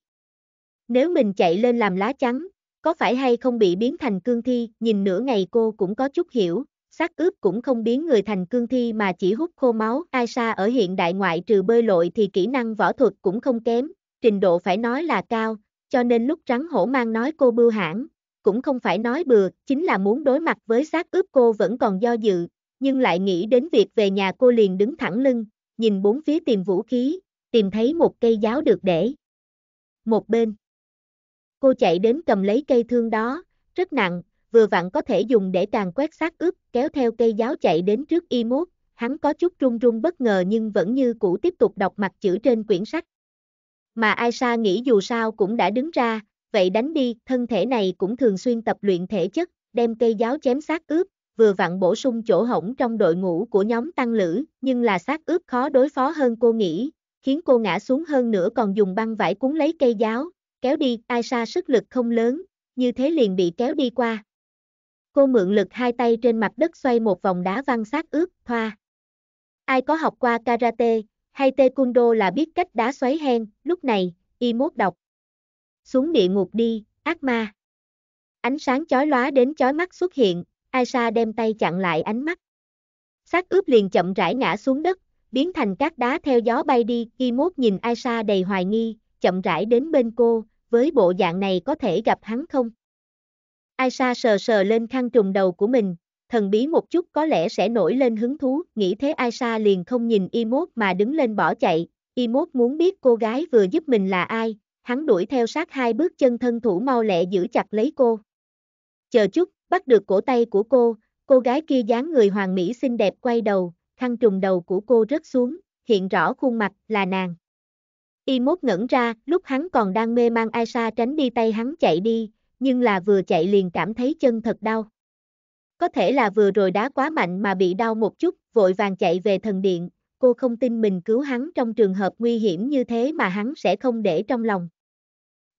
Nếu mình chạy lên làm lá chắn, có phải hay không bị biến thành cương thi, nhìn nửa ngày cô cũng có chút hiểu, xác ướp cũng không biến người thành cương thi mà chỉ hút khô máu. Aisha ở hiện đại ngoại trừ bơi lội thì kỹ năng võ thuật cũng không kém, trình độ phải nói là cao, cho nên lúc rắn hổ mang nói cô bưu hãn, cũng không phải nói bừa, chính là muốn đối mặt với xác ướp cô vẫn còn do dự, nhưng lại nghĩ đến việc về nhà cô liền đứng thẳng lưng, nhìn bốn phía tìm vũ khí, tìm thấy một cây giáo được để. Một bên. Cô chạy đến cầm lấy cây thương đó, rất nặng, vừa vặn có thể dùng để càng quét xác ướp, kéo theo cây giáo chạy đến trước y mốt, hắn có chút run run bất ngờ nhưng vẫn như cũ tiếp tục đọc mặt chữ trên quyển sách. Mà Aisha nghĩ dù sao cũng đã đứng ra, vậy đánh đi, thân thể này cũng thường xuyên tập luyện thể chất, đem cây giáo chém xác ướp, vừa vặn bổ sung chỗ hổng trong đội ngũ của nhóm tăng lữ, nhưng là xác ướp khó đối phó hơn cô nghĩ, khiến cô ngã xuống hơn nữa còn dùng băng vải cuốn lấy cây giáo, kéo đi, Aisha sức lực không lớn, như thế liền bị kéo đi qua. Cô mượn lực hai tay trên mặt đất xoay một vòng đá văng sát ướt, thoa. Ai có học qua karate, hay taekwondo là biết cách đá xoáy hen, lúc này, y mốt đọc. Xuống địa ngục đi, ác ma. Ánh sáng chói lóa đến chói mắt xuất hiện, Aisha đem tay chặn lại ánh mắt. Sát ướp liền chậm rãi ngã xuống đất, biến thành các đá theo gió bay đi, y mốt nhìn Aisha đầy hoài nghi, chậm rãi đến bên cô, với bộ dạng này có thể gặp hắn không? Aisha sờ sờ lên khăn trùng đầu của mình, thần bí một chút có lẽ sẽ nổi lên hứng thú, nghĩ thế Aisha liền không nhìn Imốt mà đứng lên bỏ chạy, Imốt muốn biết cô gái vừa giúp mình là ai, hắn đuổi theo sát hai bước chân thân thủ mau lẹ giữ chặt lấy cô. Chờ chút, bắt được cổ tay của cô, cô gái kia dáng người hoàng mỹ xinh đẹp quay đầu, khăn trùng đầu của cô rớt xuống, hiện rõ khuôn mặt là nàng. Y mốt ngẩn ra, lúc hắn còn đang mê mang Aisha tránh đi tay hắn chạy đi, nhưng là vừa chạy liền cảm thấy chân thật đau. Có thể là vừa rồi đá quá mạnh mà bị đau một chút, vội vàng chạy về thần điện, cô không tin mình cứu hắn trong trường hợp nguy hiểm như thế mà hắn sẽ không để trong lòng.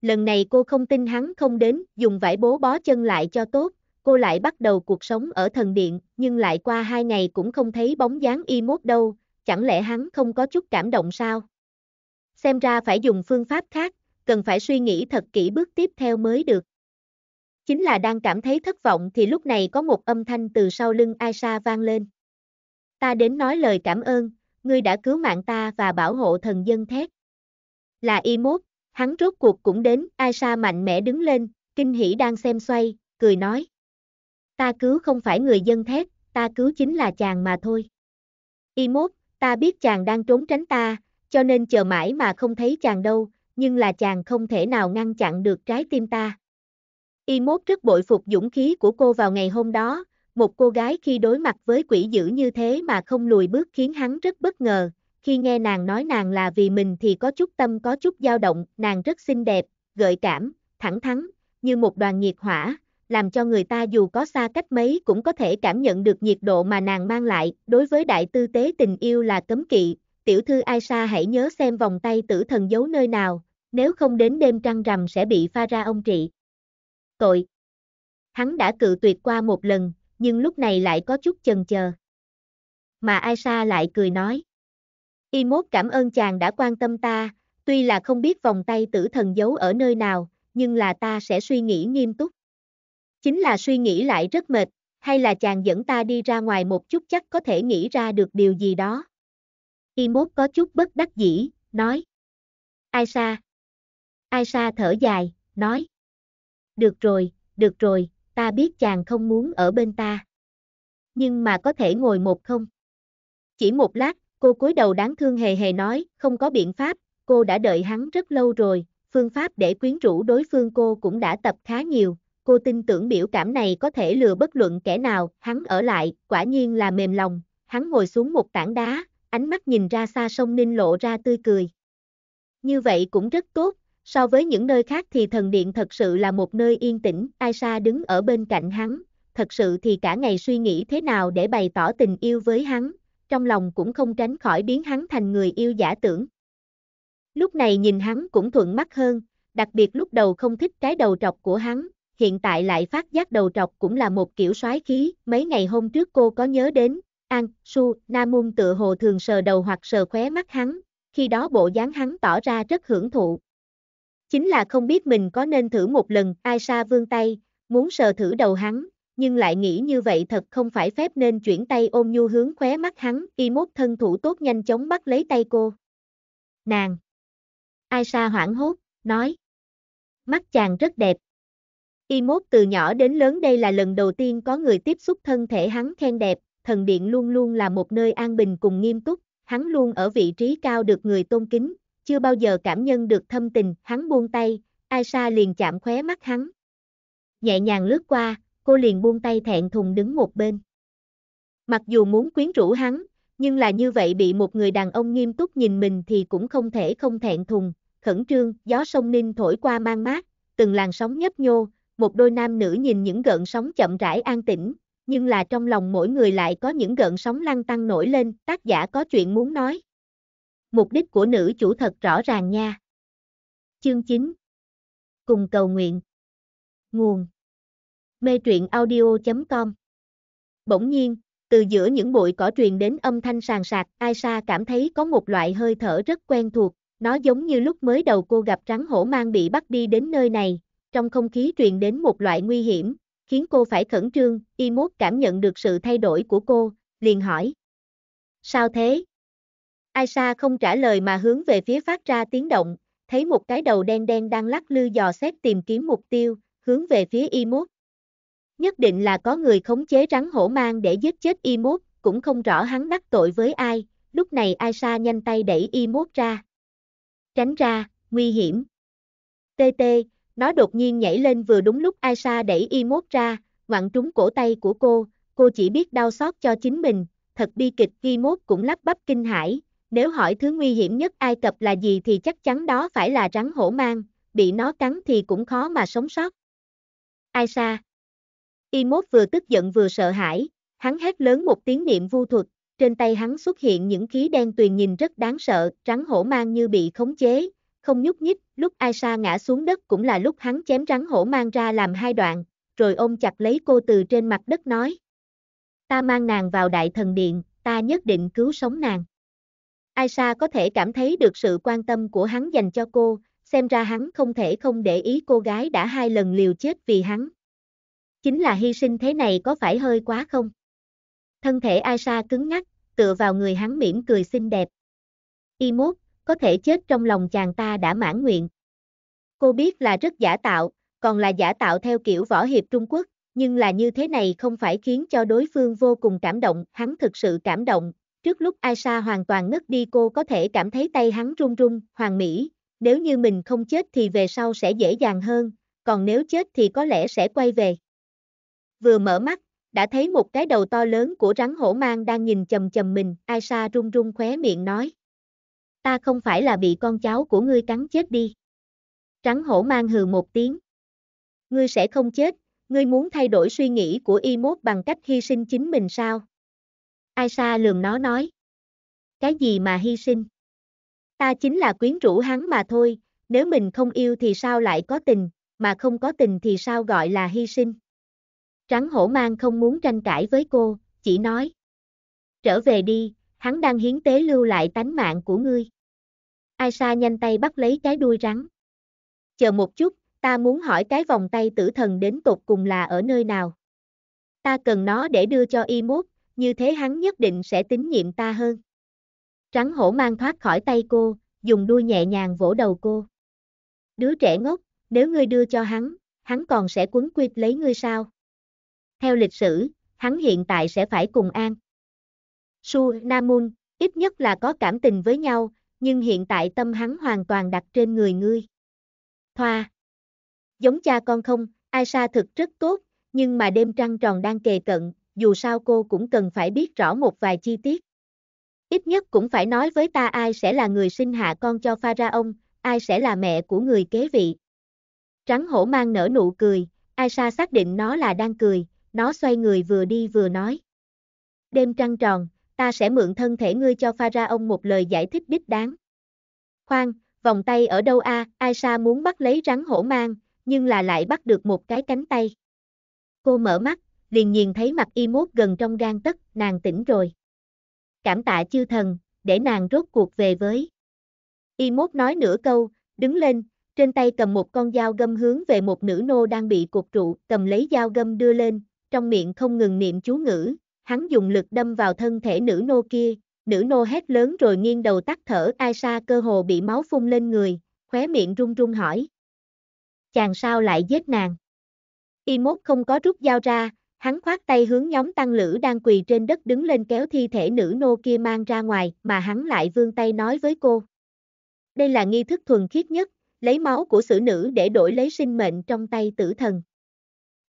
Lần này cô không tin hắn không đến, dùng vải bố bó chân lại cho tốt, cô lại bắt đầu cuộc sống ở thần điện, nhưng lại qua hai ngày cũng không thấy bóng dáng y mốt đâu, chẳng lẽ hắn không có chút cảm động sao? Xem ra phải dùng phương pháp khác, cần phải suy nghĩ thật kỹ bước tiếp theo mới được. Chính là đang cảm thấy thất vọng thì lúc này có một âm thanh từ sau lưng Aisha vang lên. Ta đến nói lời cảm ơn, ngươi đã cứu mạng ta và bảo hộ thần dân thét. Là y mốt, hắn rốt cuộc cũng đến, Aisha mạnh mẽ đứng lên, kinh hỉ đang xem xoay, cười nói. Ta cứu không phải người dân thét, ta cứu chính là chàng mà thôi. Y mốt, ta biết chàng đang trốn tránh ta, cho nên chờ mãi mà không thấy chàng đâu, nhưng là chàng không thể nào ngăn chặn được trái tim ta. Y mốt rất bội phục dũng khí của cô vào ngày hôm đó, một cô gái khi đối mặt với quỷ dữ như thế mà không lùi bước khiến hắn rất bất ngờ, khi nghe nàng nói nàng là vì mình thì có chút tâm có chút dao động, nàng rất xinh đẹp, gợi cảm, thẳng thắn, như một đoàn nhiệt hỏa, làm cho người ta dù có xa cách mấy cũng có thể cảm nhận được nhiệt độ mà nàng mang lại, đối với đại tư tế tình yêu là cấm kỵ, tiểu thư Aisha hãy nhớ xem vòng tay tử thần giấu nơi nào, nếu không đến đêm trăng rằm sẽ bị pha ra ông trị tội. Hắn đã cự tuyệt qua một lần, nhưng lúc này lại có chút chần chờ. Mà Aisha lại cười nói. Y mốt cảm ơn chàng đã quan tâm ta, tuy là không biết vòng tay tử thần giấu ở nơi nào, nhưng là ta sẽ suy nghĩ nghiêm túc. Chính là suy nghĩ lại rất mệt, hay là chàng dẫn ta đi ra ngoài một chút chắc có thể nghĩ ra được điều gì đó. Y mốt có chút bất đắc dĩ, nói. Aisha. Aisha thở dài, nói được rồi, được rồi, ta biết chàng không muốn ở bên ta. Nhưng mà có thể ngồi một không? Chỉ một lát, cô cúi đầu đáng thương hề hề nói, không có biện pháp, cô đã đợi hắn rất lâu rồi, phương pháp để quyến rũ đối phương cô cũng đã tập khá nhiều, cô tin tưởng biểu cảm này có thể lừa bất luận kẻ nào, hắn ở lại, quả nhiên là mềm lòng, hắn ngồi xuống một tảng đá, ánh mắt nhìn ra xa sông Ninh lộ ra tươi cười. Như vậy cũng rất tốt, So với những nơi khác thì thần điện thật sự là một nơi yên tĩnh, Aisha đứng ở bên cạnh hắn, thật sự thì cả ngày suy nghĩ thế nào để bày tỏ tình yêu với hắn, trong lòng cũng không tránh khỏi biến hắn thành người yêu giả tưởng. Lúc này nhìn hắn cũng thuận mắt hơn, đặc biệt lúc đầu không thích cái đầu trọc của hắn, hiện tại lại phát giác đầu trọc cũng là một kiểu soái khí, mấy ngày hôm trước cô có nhớ đến, An, Su, Namun tựa hồ thường sờ đầu hoặc sờ khóe mắt hắn, khi đó bộ dáng hắn tỏ ra rất hưởng thụ, Chính là không biết mình có nên thử một lần, Ai Sa vươn tay, muốn sờ thử đầu hắn, nhưng lại nghĩ như vậy thật không phải phép nên chuyển tay ôm nhu hướng khóe mắt hắn, y mốt thân thủ tốt nhanh chóng bắt lấy tay cô. Nàng! Ai Sa hoảng hốt, nói. Mắt chàng rất đẹp. Y mốt từ nhỏ đến lớn đây là lần đầu tiên có người tiếp xúc thân thể hắn khen đẹp, thần điện luôn luôn là một nơi an bình cùng nghiêm túc, hắn luôn ở vị trí cao được người tôn kính, chưa bao giờ cảm nhân được thâm tình, hắn buông tay, Aisha liền chạm khóe mắt hắn. Nhẹ nhàng lướt qua, cô liền buông tay thẹn thùng đứng một bên. Mặc dù muốn quyến rũ hắn, nhưng là như vậy bị một người đàn ông nghiêm túc nhìn mình thì cũng không thể không thẹn thùng, khẩn trương, gió sông Ninh thổi qua mang mát, từng làn sóng nhấp nhô, một đôi nam nữ nhìn những gợn sóng chậm rãi an tĩnh, nhưng là trong lòng mỗi người lại có những gợn sóng lăn tăng nổi lên, tác giả có chuyện muốn nói mục đích của nữ chủ thật rõ ràng nha. Chương 9 Cùng cầu nguyện Nguồn Mê truyện audio.com Bỗng nhiên, từ giữa những bụi cỏ truyền đến âm thanh sàn sạc, Aisha cảm thấy có một loại hơi thở rất quen thuộc, nó giống như lúc mới đầu cô gặp rắn hổ mang bị bắt đi đến nơi này, trong không khí truyền đến một loại nguy hiểm, khiến cô phải khẩn trương, Y mốt cảm nhận được sự thay đổi của cô, liền hỏi. Sao thế, Aisha không trả lời mà hướng về phía phát ra tiếng động, thấy một cái đầu đen đen đang lắc lư dò xét tìm kiếm mục tiêu, hướng về phía y Nhất định là có người khống chế rắn hổ mang để giết chết y cũng không rõ hắn đắc tội với ai, lúc này Aisha nhanh tay đẩy y ra. Tránh ra, nguy hiểm. TT, nó đột nhiên nhảy lên vừa đúng lúc Aisha đẩy y ra, ngoặn trúng cổ tay của cô, cô chỉ biết đau xót cho chính mình, thật bi kịch y cũng lắp bắp kinh hãi, nếu hỏi thứ nguy hiểm nhất Ai Cập là gì thì chắc chắn đó phải là rắn hổ mang, bị nó cắn thì cũng khó mà sống sót. Ai xa? Imốt vừa tức giận vừa sợ hãi, hắn hét lớn một tiếng niệm vu thuật, trên tay hắn xuất hiện những khí đen tuyền nhìn rất đáng sợ, rắn hổ mang như bị khống chế, không nhúc nhích, lúc Ai Sa ngã xuống đất cũng là lúc hắn chém rắn hổ mang ra làm hai đoạn, rồi ôm chặt lấy cô từ trên mặt đất nói. Ta mang nàng vào đại thần điện, ta nhất định cứu sống nàng. Aisha có thể cảm thấy được sự quan tâm của hắn dành cho cô, xem ra hắn không thể không để ý cô gái đã hai lần liều chết vì hắn. Chính là hy sinh thế này có phải hơi quá không? Thân thể Aisha cứng ngắc, tựa vào người hắn mỉm cười xinh đẹp. Y mốt, có thể chết trong lòng chàng ta đã mãn nguyện. Cô biết là rất giả tạo, còn là giả tạo theo kiểu võ hiệp Trung Quốc, nhưng là như thế này không phải khiến cho đối phương vô cùng cảm động, hắn thực sự cảm động, Trước lúc Aisha hoàn toàn ngất đi cô có thể cảm thấy tay hắn run run, hoàng mỹ, nếu như mình không chết thì về sau sẽ dễ dàng hơn, còn nếu chết thì có lẽ sẽ quay về. Vừa mở mắt, đã thấy một cái đầu to lớn của rắn hổ mang đang nhìn chầm chầm mình, Aisha run run khóe miệng nói. Ta không phải là bị con cháu của ngươi cắn chết đi. Rắn hổ mang hừ một tiếng. Ngươi sẽ không chết, ngươi muốn thay đổi suy nghĩ của y mốt bằng cách hy sinh chính mình sao? Ai xa lườm nó nói. Cái gì mà hy sinh? Ta chính là quyến rũ hắn mà thôi, nếu mình không yêu thì sao lại có tình, mà không có tình thì sao gọi là hy sinh? Trắng hổ mang không muốn tranh cãi với cô, chỉ nói. Trở về đi, hắn đang hiến tế lưu lại tánh mạng của ngươi. Ai xa nhanh tay bắt lấy cái đuôi rắn. Chờ một chút, ta muốn hỏi cái vòng tay tử thần đến tột cùng là ở nơi nào. Ta cần nó để đưa cho y mốt, như thế hắn nhất định sẽ tín nhiệm ta hơn. Trắng hổ mang thoát khỏi tay cô, dùng đuôi nhẹ nhàng vỗ đầu cô. Đứa trẻ ngốc, nếu ngươi đưa cho hắn, hắn còn sẽ quấn quýt lấy ngươi sao? Theo lịch sử, hắn hiện tại sẽ phải cùng An. Su Namun, ít nhất là có cảm tình với nhau, nhưng hiện tại tâm hắn hoàn toàn đặt trên người ngươi. Thoa. Giống cha con không, Aisha thực rất tốt, nhưng mà đêm trăng tròn đang kề cận, dù sao cô cũng cần phải biết rõ một vài chi tiết. Ít nhất cũng phải nói với ta ai sẽ là người sinh hạ con cho Pharaon, ai sẽ là mẹ của người kế vị. Trắng hổ mang nở nụ cười, Aisha xác định nó là đang cười, nó xoay người vừa đi vừa nói. Đêm trăng tròn, ta sẽ mượn thân thể ngươi cho Pharaon một lời giải thích đích đáng. Khoan, vòng tay ở đâu a? À? Aisha muốn bắt lấy rắn hổ mang, nhưng là lại bắt được một cái cánh tay. Cô mở mắt, liền nhìn thấy mặt y mốt gần trong gan tất, nàng tỉnh rồi. Cảm tạ chư thần, để nàng rốt cuộc về với. Y mốt nói nửa câu, đứng lên, trên tay cầm một con dao găm hướng về một nữ nô đang bị cột trụ, cầm lấy dao găm đưa lên, trong miệng không ngừng niệm chú ngữ, hắn dùng lực đâm vào thân thể nữ nô kia, nữ nô hét lớn rồi nghiêng đầu tắt thở ai xa cơ hồ bị máu phun lên người, khóe miệng run run hỏi. Chàng sao lại giết nàng? Y mốt không có rút dao ra, Hắn khoát tay hướng nhóm tăng lữ đang quỳ trên đất đứng lên kéo thi thể nữ nô kia mang ra ngoài mà hắn lại vươn tay nói với cô. Đây là nghi thức thuần khiết nhất, lấy máu của sử nữ để đổi lấy sinh mệnh trong tay tử thần.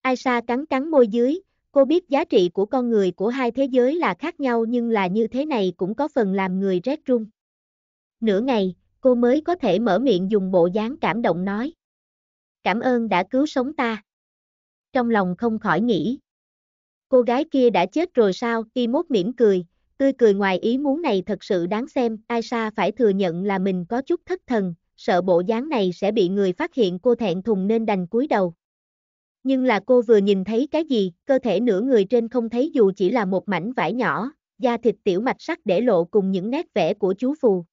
Aisha cắn cắn môi dưới, cô biết giá trị của con người của hai thế giới là khác nhau nhưng là như thế này cũng có phần làm người rét run. Nửa ngày, cô mới có thể mở miệng dùng bộ dáng cảm động nói. Cảm ơn đã cứu sống ta. Trong lòng không khỏi nghĩ, Cô gái kia đã chết rồi sao, y mốt mỉm cười, tươi cười ngoài ý muốn này thật sự đáng xem, ai Aisha phải thừa nhận là mình có chút thất thần, sợ bộ dáng này sẽ bị người phát hiện cô thẹn thùng nên đành cúi đầu. Nhưng là cô vừa nhìn thấy cái gì, cơ thể nửa người trên không thấy dù chỉ là một mảnh vải nhỏ, da thịt tiểu mạch sắc để lộ cùng những nét vẽ của chú phù.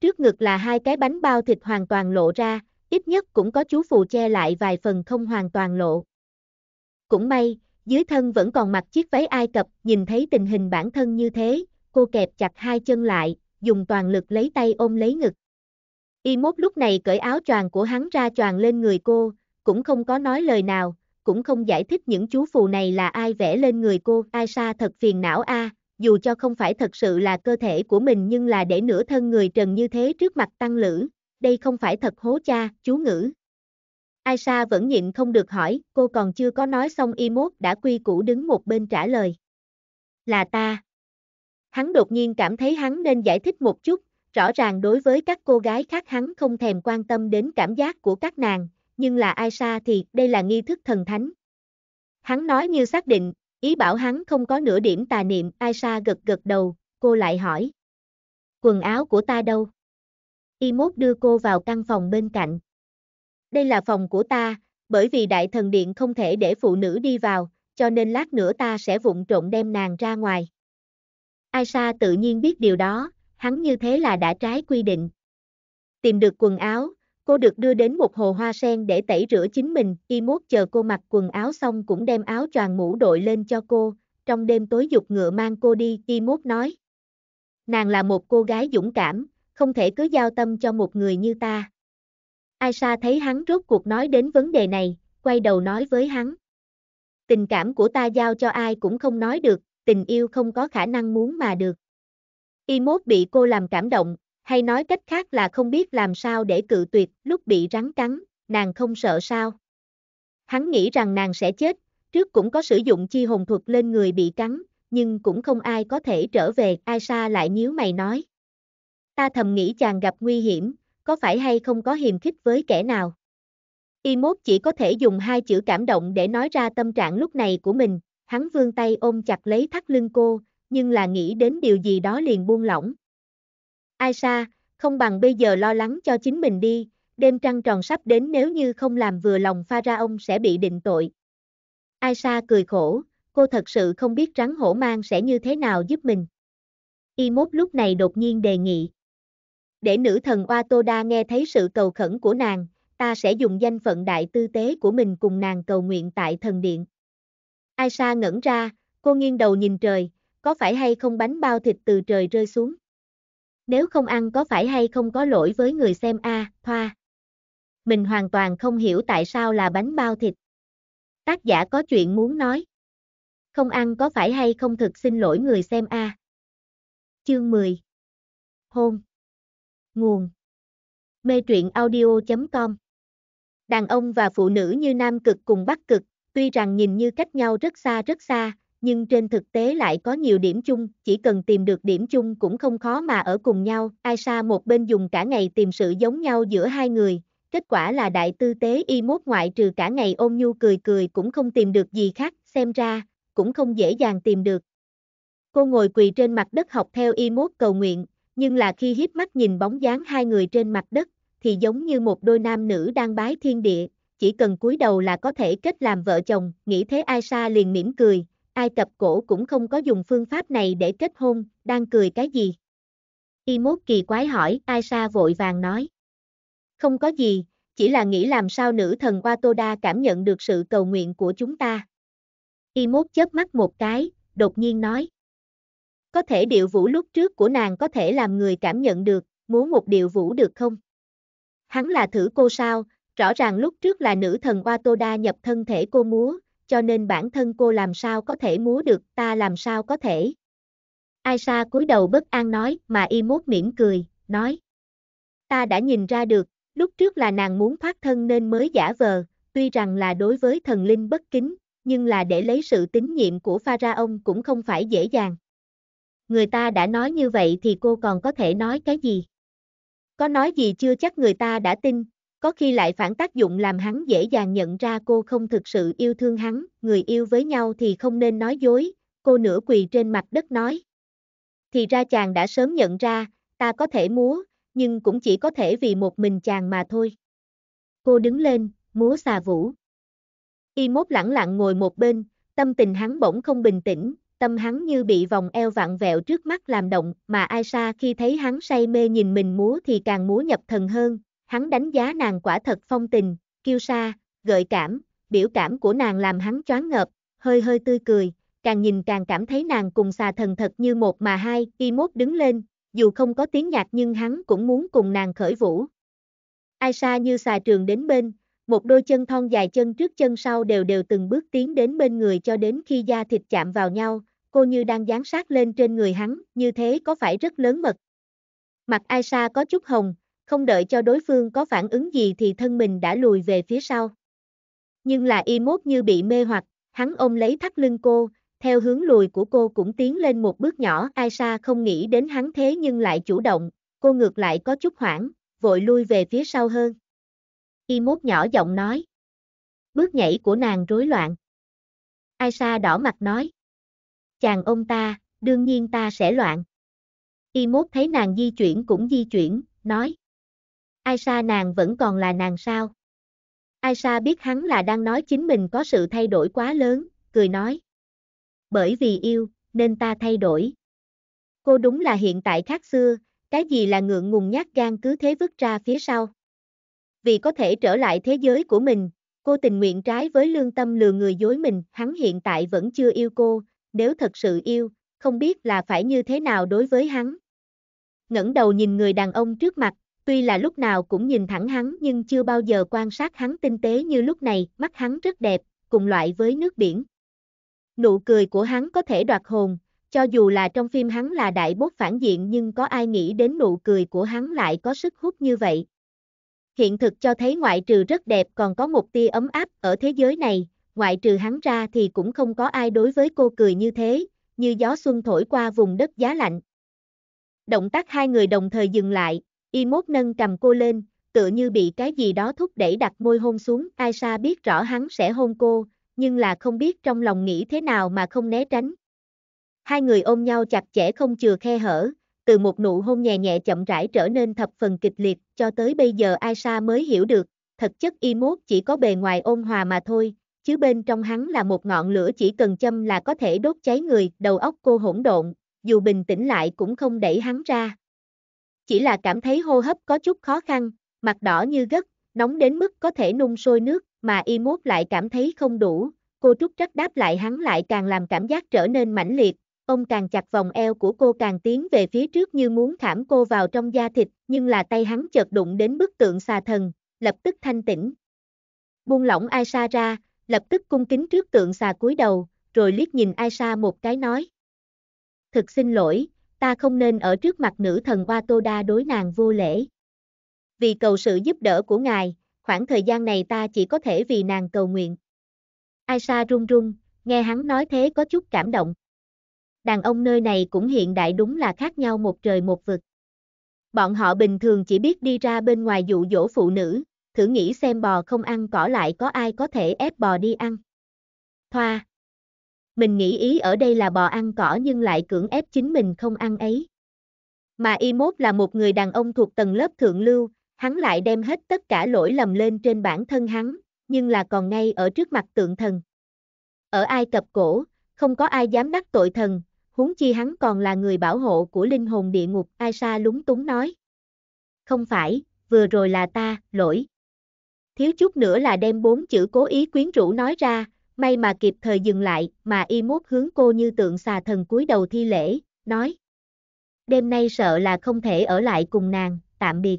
Trước ngực là hai cái bánh bao thịt hoàn toàn lộ ra, ít nhất cũng có chú phù che lại vài phần không hoàn toàn lộ. Cũng may, dưới thân vẫn còn mặc chiếc váy Ai Cập, nhìn thấy tình hình bản thân như thế, cô kẹp chặt hai chân lại, dùng toàn lực lấy tay ôm lấy ngực. Y mốt lúc này cởi áo choàng của hắn ra choàng lên người cô, cũng không có nói lời nào, cũng không giải thích những chú phù này là ai vẽ lên người cô, ai xa thật phiền não a, dù cho không phải thật sự là cơ thể của mình nhưng là để nửa thân người trần như thế trước mặt tăng lữ, đây không phải thật hố cha, chú ngữ. Aisa vẫn nhịn không được hỏi, cô còn chưa có nói xong y mốt đã quy củ đứng một bên trả lời. Là ta. Hắn đột nhiên cảm thấy hắn nên giải thích một chút, rõ ràng đối với các cô gái khác hắn không thèm quan tâm đến cảm giác của các nàng, nhưng là Aisa thì đây là nghi thức thần thánh. Hắn nói như xác định, ý bảo hắn không có nửa điểm tà niệm, Aisa gật gật đầu, cô lại hỏi. Quần áo của ta đâu? Y mốt đưa cô vào căn phòng bên cạnh đây là phòng của ta, bởi vì đại thần điện không thể để phụ nữ đi vào, cho nên lát nữa ta sẽ vụng trộn đem nàng ra ngoài. Aisha tự nhiên biết điều đó, hắn như thế là đã trái quy định. Tìm được quần áo, cô được đưa đến một hồ hoa sen để tẩy rửa chính mình, y mốt chờ cô mặc quần áo xong cũng đem áo choàng mũ đội lên cho cô, trong đêm tối dục ngựa mang cô đi, y mốt nói. Nàng là một cô gái dũng cảm, không thể cứ giao tâm cho một người như ta. Aisha thấy hắn rốt cuộc nói đến vấn đề này, quay đầu nói với hắn. Tình cảm của ta giao cho ai cũng không nói được, tình yêu không có khả năng muốn mà được. Y1 bị cô làm cảm động, hay nói cách khác là không biết làm sao để cự tuyệt lúc bị rắn cắn, nàng không sợ sao. Hắn nghĩ rằng nàng sẽ chết, trước cũng có sử dụng chi hồn thuật lên người bị cắn, nhưng cũng không ai có thể trở về, Aisha lại nhíu mày nói. Ta thầm nghĩ chàng gặp nguy hiểm, có phải hay không có hiềm khích với kẻ nào. Y1 chỉ có thể dùng hai chữ cảm động để nói ra tâm trạng lúc này của mình, hắn vươn tay ôm chặt lấy thắt lưng cô, nhưng là nghĩ đến điều gì đó liền buông lỏng. Ai xa, không bằng bây giờ lo lắng cho chính mình đi, đêm trăng tròn sắp đến nếu như không làm vừa lòng pha ra ông sẽ bị định tội. Ai xa cười khổ, cô thật sự không biết rắn hổ mang sẽ như thế nào giúp mình. Y mốt lúc này đột nhiên đề nghị để nữ thần Watoda nghe thấy sự cầu khẩn của nàng, ta sẽ dùng danh phận đại tư tế của mình cùng nàng cầu nguyện tại thần điện. Aisha ngẩn ra, cô nghiêng đầu nhìn trời, có phải hay không bánh bao thịt từ trời rơi xuống? Nếu không ăn có phải hay không có lỗi với người xem a, à, thoa. Mình hoàn toàn không hiểu tại sao là bánh bao thịt. Tác giả có chuyện muốn nói. Không ăn có phải hay không thực xin lỗi người xem a. À? Chương 10. Hôn Nguồn Mê truyện audio.com Đàn ông và phụ nữ như nam cực cùng bắc cực, tuy rằng nhìn như cách nhau rất xa rất xa, nhưng trên thực tế lại có nhiều điểm chung, chỉ cần tìm được điểm chung cũng không khó mà ở cùng nhau. Ai xa một bên dùng cả ngày tìm sự giống nhau giữa hai người, kết quả là đại tư tế y mốt ngoại trừ cả ngày ôm nhu cười cười cũng không tìm được gì khác, xem ra, cũng không dễ dàng tìm được. Cô ngồi quỳ trên mặt đất học theo y mốt cầu nguyện, nhưng là khi hiếp mắt nhìn bóng dáng hai người trên mặt đất, thì giống như một đôi nam nữ đang bái thiên địa, chỉ cần cúi đầu là có thể kết làm vợ chồng, nghĩ thế Aisha liền mỉm cười, Ai Cập cổ cũng không có dùng phương pháp này để kết hôn, đang cười cái gì? Y mốt kỳ quái hỏi, Aisha vội vàng nói. Không có gì, chỉ là nghĩ làm sao nữ thần Watoda cảm nhận được sự cầu nguyện của chúng ta. Y mốt chớp mắt một cái, đột nhiên nói. Có thể điệu vũ lúc trước của nàng có thể làm người cảm nhận được, muốn một điệu vũ được không? Hắn là thử cô sao, rõ ràng lúc trước là nữ thần Watoda nhập thân thể cô múa, cho nên bản thân cô làm sao có thể múa được, ta làm sao có thể. Aisha cúi đầu bất an nói, mà y mốt mỉm cười, nói. Ta đã nhìn ra được, lúc trước là nàng muốn thoát thân nên mới giả vờ, tuy rằng là đối với thần linh bất kính, nhưng là để lấy sự tín nhiệm của pharaon cũng không phải dễ dàng người ta đã nói như vậy thì cô còn có thể nói cái gì? Có nói gì chưa chắc người ta đã tin, có khi lại phản tác dụng làm hắn dễ dàng nhận ra cô không thực sự yêu thương hắn, người yêu với nhau thì không nên nói dối, cô nửa quỳ trên mặt đất nói. Thì ra chàng đã sớm nhận ra, ta có thể múa, nhưng cũng chỉ có thể vì một mình chàng mà thôi. Cô đứng lên, múa xà vũ. Y mốt lẳng lặng ngồi một bên, tâm tình hắn bỗng không bình tĩnh, tâm hắn như bị vòng eo vặn vẹo trước mắt làm động, mà Aisha khi thấy hắn say mê nhìn mình múa thì càng múa nhập thần hơn, hắn đánh giá nàng quả thật phong tình, kiêu sa, gợi cảm, biểu cảm của nàng làm hắn choáng ngợp, hơi hơi tươi cười, càng nhìn càng cảm thấy nàng cùng xà thần thật như một mà hai, y mốt đứng lên, dù không có tiếng nhạc nhưng hắn cũng muốn cùng nàng khởi vũ. Aisha như xà trường đến bên, một đôi chân thon dài chân trước chân sau đều đều từng bước tiến đến bên người cho đến khi da thịt chạm vào nhau, cô như đang dán sát lên trên người hắn, như thế có phải rất lớn mật. Mặt Aisha có chút hồng, không đợi cho đối phương có phản ứng gì thì thân mình đã lùi về phía sau. Nhưng là y mốt như bị mê hoặc, hắn ôm lấy thắt lưng cô, theo hướng lùi của cô cũng tiến lên một bước nhỏ. Aisha không nghĩ đến hắn thế nhưng lại chủ động, cô ngược lại có chút hoảng, vội lui về phía sau hơn. Y mốt nhỏ giọng nói. Bước nhảy của nàng rối loạn. Aisha đỏ mặt nói chàng ông ta, đương nhiên ta sẽ loạn. Y mốt thấy nàng di chuyển cũng di chuyển, nói. Ai xa nàng vẫn còn là nàng sao? Ai xa biết hắn là đang nói chính mình có sự thay đổi quá lớn, cười nói. Bởi vì yêu, nên ta thay đổi. Cô đúng là hiện tại khác xưa, cái gì là ngượng ngùng nhát gan cứ thế vứt ra phía sau. Vì có thể trở lại thế giới của mình, cô tình nguyện trái với lương tâm lừa người dối mình, hắn hiện tại vẫn chưa yêu cô, nếu thật sự yêu, không biết là phải như thế nào đối với hắn. Ngẩng đầu nhìn người đàn ông trước mặt, tuy là lúc nào cũng nhìn thẳng hắn nhưng chưa bao giờ quan sát hắn tinh tế như lúc này, mắt hắn rất đẹp, cùng loại với nước biển. Nụ cười của hắn có thể đoạt hồn, cho dù là trong phim hắn là đại bốt phản diện nhưng có ai nghĩ đến nụ cười của hắn lại có sức hút như vậy. Hiện thực cho thấy ngoại trừ rất đẹp còn có một tia ấm áp ở thế giới này, ngoại trừ hắn ra thì cũng không có ai đối với cô cười như thế, như gió xuân thổi qua vùng đất giá lạnh. Động tác hai người đồng thời dừng lại, y mốt nâng cầm cô lên, tựa như bị cái gì đó thúc đẩy đặt môi hôn xuống, ai xa biết rõ hắn sẽ hôn cô, nhưng là không biết trong lòng nghĩ thế nào mà không né tránh. Hai người ôm nhau chặt chẽ không chừa khe hở, từ một nụ hôn nhẹ nhẹ chậm rãi trở nên thập phần kịch liệt, cho tới bây giờ Aisha mới hiểu được, thật chất y mốt chỉ có bề ngoài ôn hòa mà thôi, chứ bên trong hắn là một ngọn lửa chỉ cần châm là có thể đốt cháy người, đầu óc cô hỗn độn, dù bình tĩnh lại cũng không đẩy hắn ra. Chỉ là cảm thấy hô hấp có chút khó khăn, mặt đỏ như gất, nóng đến mức có thể nung sôi nước, mà y mốt lại cảm thấy không đủ, cô trúc trắc đáp lại hắn lại càng làm cảm giác trở nên mãnh liệt, ông càng chặt vòng eo của cô càng tiến về phía trước như muốn thảm cô vào trong da thịt, nhưng là tay hắn chợt đụng đến bức tượng xà thần, lập tức thanh tĩnh. Buông lỏng Aisha ra, lập tức cung kính trước tượng xà cúi đầu, rồi liếc nhìn Aisha một cái nói. Thực xin lỗi, ta không nên ở trước mặt nữ thần Watoda đối nàng vô lễ. Vì cầu sự giúp đỡ của ngài, khoảng thời gian này ta chỉ có thể vì nàng cầu nguyện. Aisha run run, nghe hắn nói thế có chút cảm động. Đàn ông nơi này cũng hiện đại đúng là khác nhau một trời một vực. Bọn họ bình thường chỉ biết đi ra bên ngoài dụ dỗ phụ nữ, thử nghĩ xem bò không ăn cỏ lại có ai có thể ép bò đi ăn. Thoa. Mình nghĩ ý ở đây là bò ăn cỏ nhưng lại cưỡng ép chính mình không ăn ấy. Mà y mốt là một người đàn ông thuộc tầng lớp thượng lưu, hắn lại đem hết tất cả lỗi lầm lên trên bản thân hắn, nhưng là còn ngay ở trước mặt tượng thần. Ở Ai Cập cổ, không có ai dám đắc tội thần, huống chi hắn còn là người bảo hộ của linh hồn địa ngục, Aisha lúng túng nói. Không phải, vừa rồi là ta, lỗi thiếu chút nữa là đem bốn chữ cố ý quyến rũ nói ra, may mà kịp thời dừng lại, mà y mốt hướng cô như tượng xà thần cúi đầu thi lễ, nói. Đêm nay sợ là không thể ở lại cùng nàng, tạm biệt.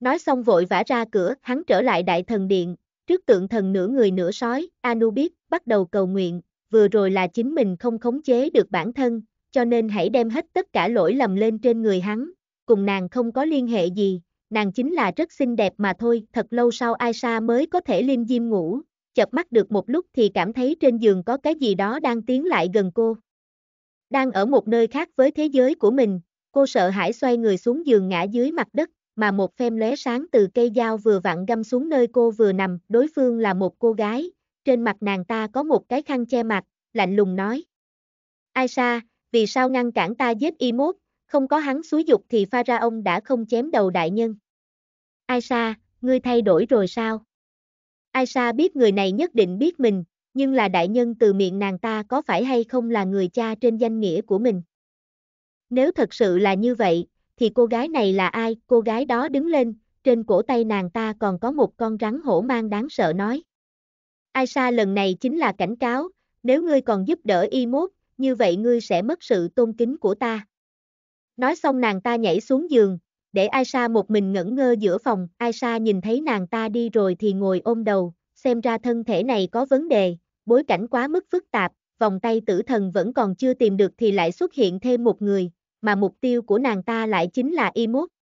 Nói xong vội vã ra cửa, hắn trở lại đại thần điện, trước tượng thần nửa người nửa sói, Anubis, bắt đầu cầu nguyện, vừa rồi là chính mình không khống chế được bản thân, cho nên hãy đem hết tất cả lỗi lầm lên trên người hắn, cùng nàng không có liên hệ gì, nàng chính là rất xinh đẹp mà thôi. Thật lâu sau Aisha mới có thể liêm diêm ngủ, chợp mắt được một lúc thì cảm thấy trên giường có cái gì đó đang tiến lại gần cô. Đang ở một nơi khác với thế giới của mình, cô sợ hãi xoay người xuống giường ngã dưới mặt đất, mà một phem lóe sáng từ cây dao vừa vặn găm xuống nơi cô vừa nằm, đối phương là một cô gái, trên mặt nàng ta có một cái khăn che mặt, lạnh lùng nói. Aisha, vì sao ngăn cản ta giết y mốt, không có hắn xúi dục thì Pharaon đã không chém đầu đại nhân. Ai sa, ngươi thay đổi rồi sao? Ai sa biết người này nhất định biết mình, nhưng là đại nhân từ miệng nàng ta có phải hay không là người cha trên danh nghĩa của mình. Nếu thật sự là như vậy, thì cô gái này là ai? Cô gái đó đứng lên, trên cổ tay nàng ta còn có một con rắn hổ mang đáng sợ nói. Ai sa lần này chính là cảnh cáo, nếu ngươi còn giúp đỡ y mốt, như vậy ngươi sẽ mất sự tôn kính của ta. Nói xong nàng ta nhảy xuống giường, để Aisha một mình ngẩn ngơ giữa phòng, Aisha nhìn thấy nàng ta đi rồi thì ngồi ôm đầu, xem ra thân thể này có vấn đề, bối cảnh quá mức phức tạp, vòng tay tử thần vẫn còn chưa tìm được thì lại xuất hiện thêm một người, mà mục tiêu của nàng ta lại chính là Imốt,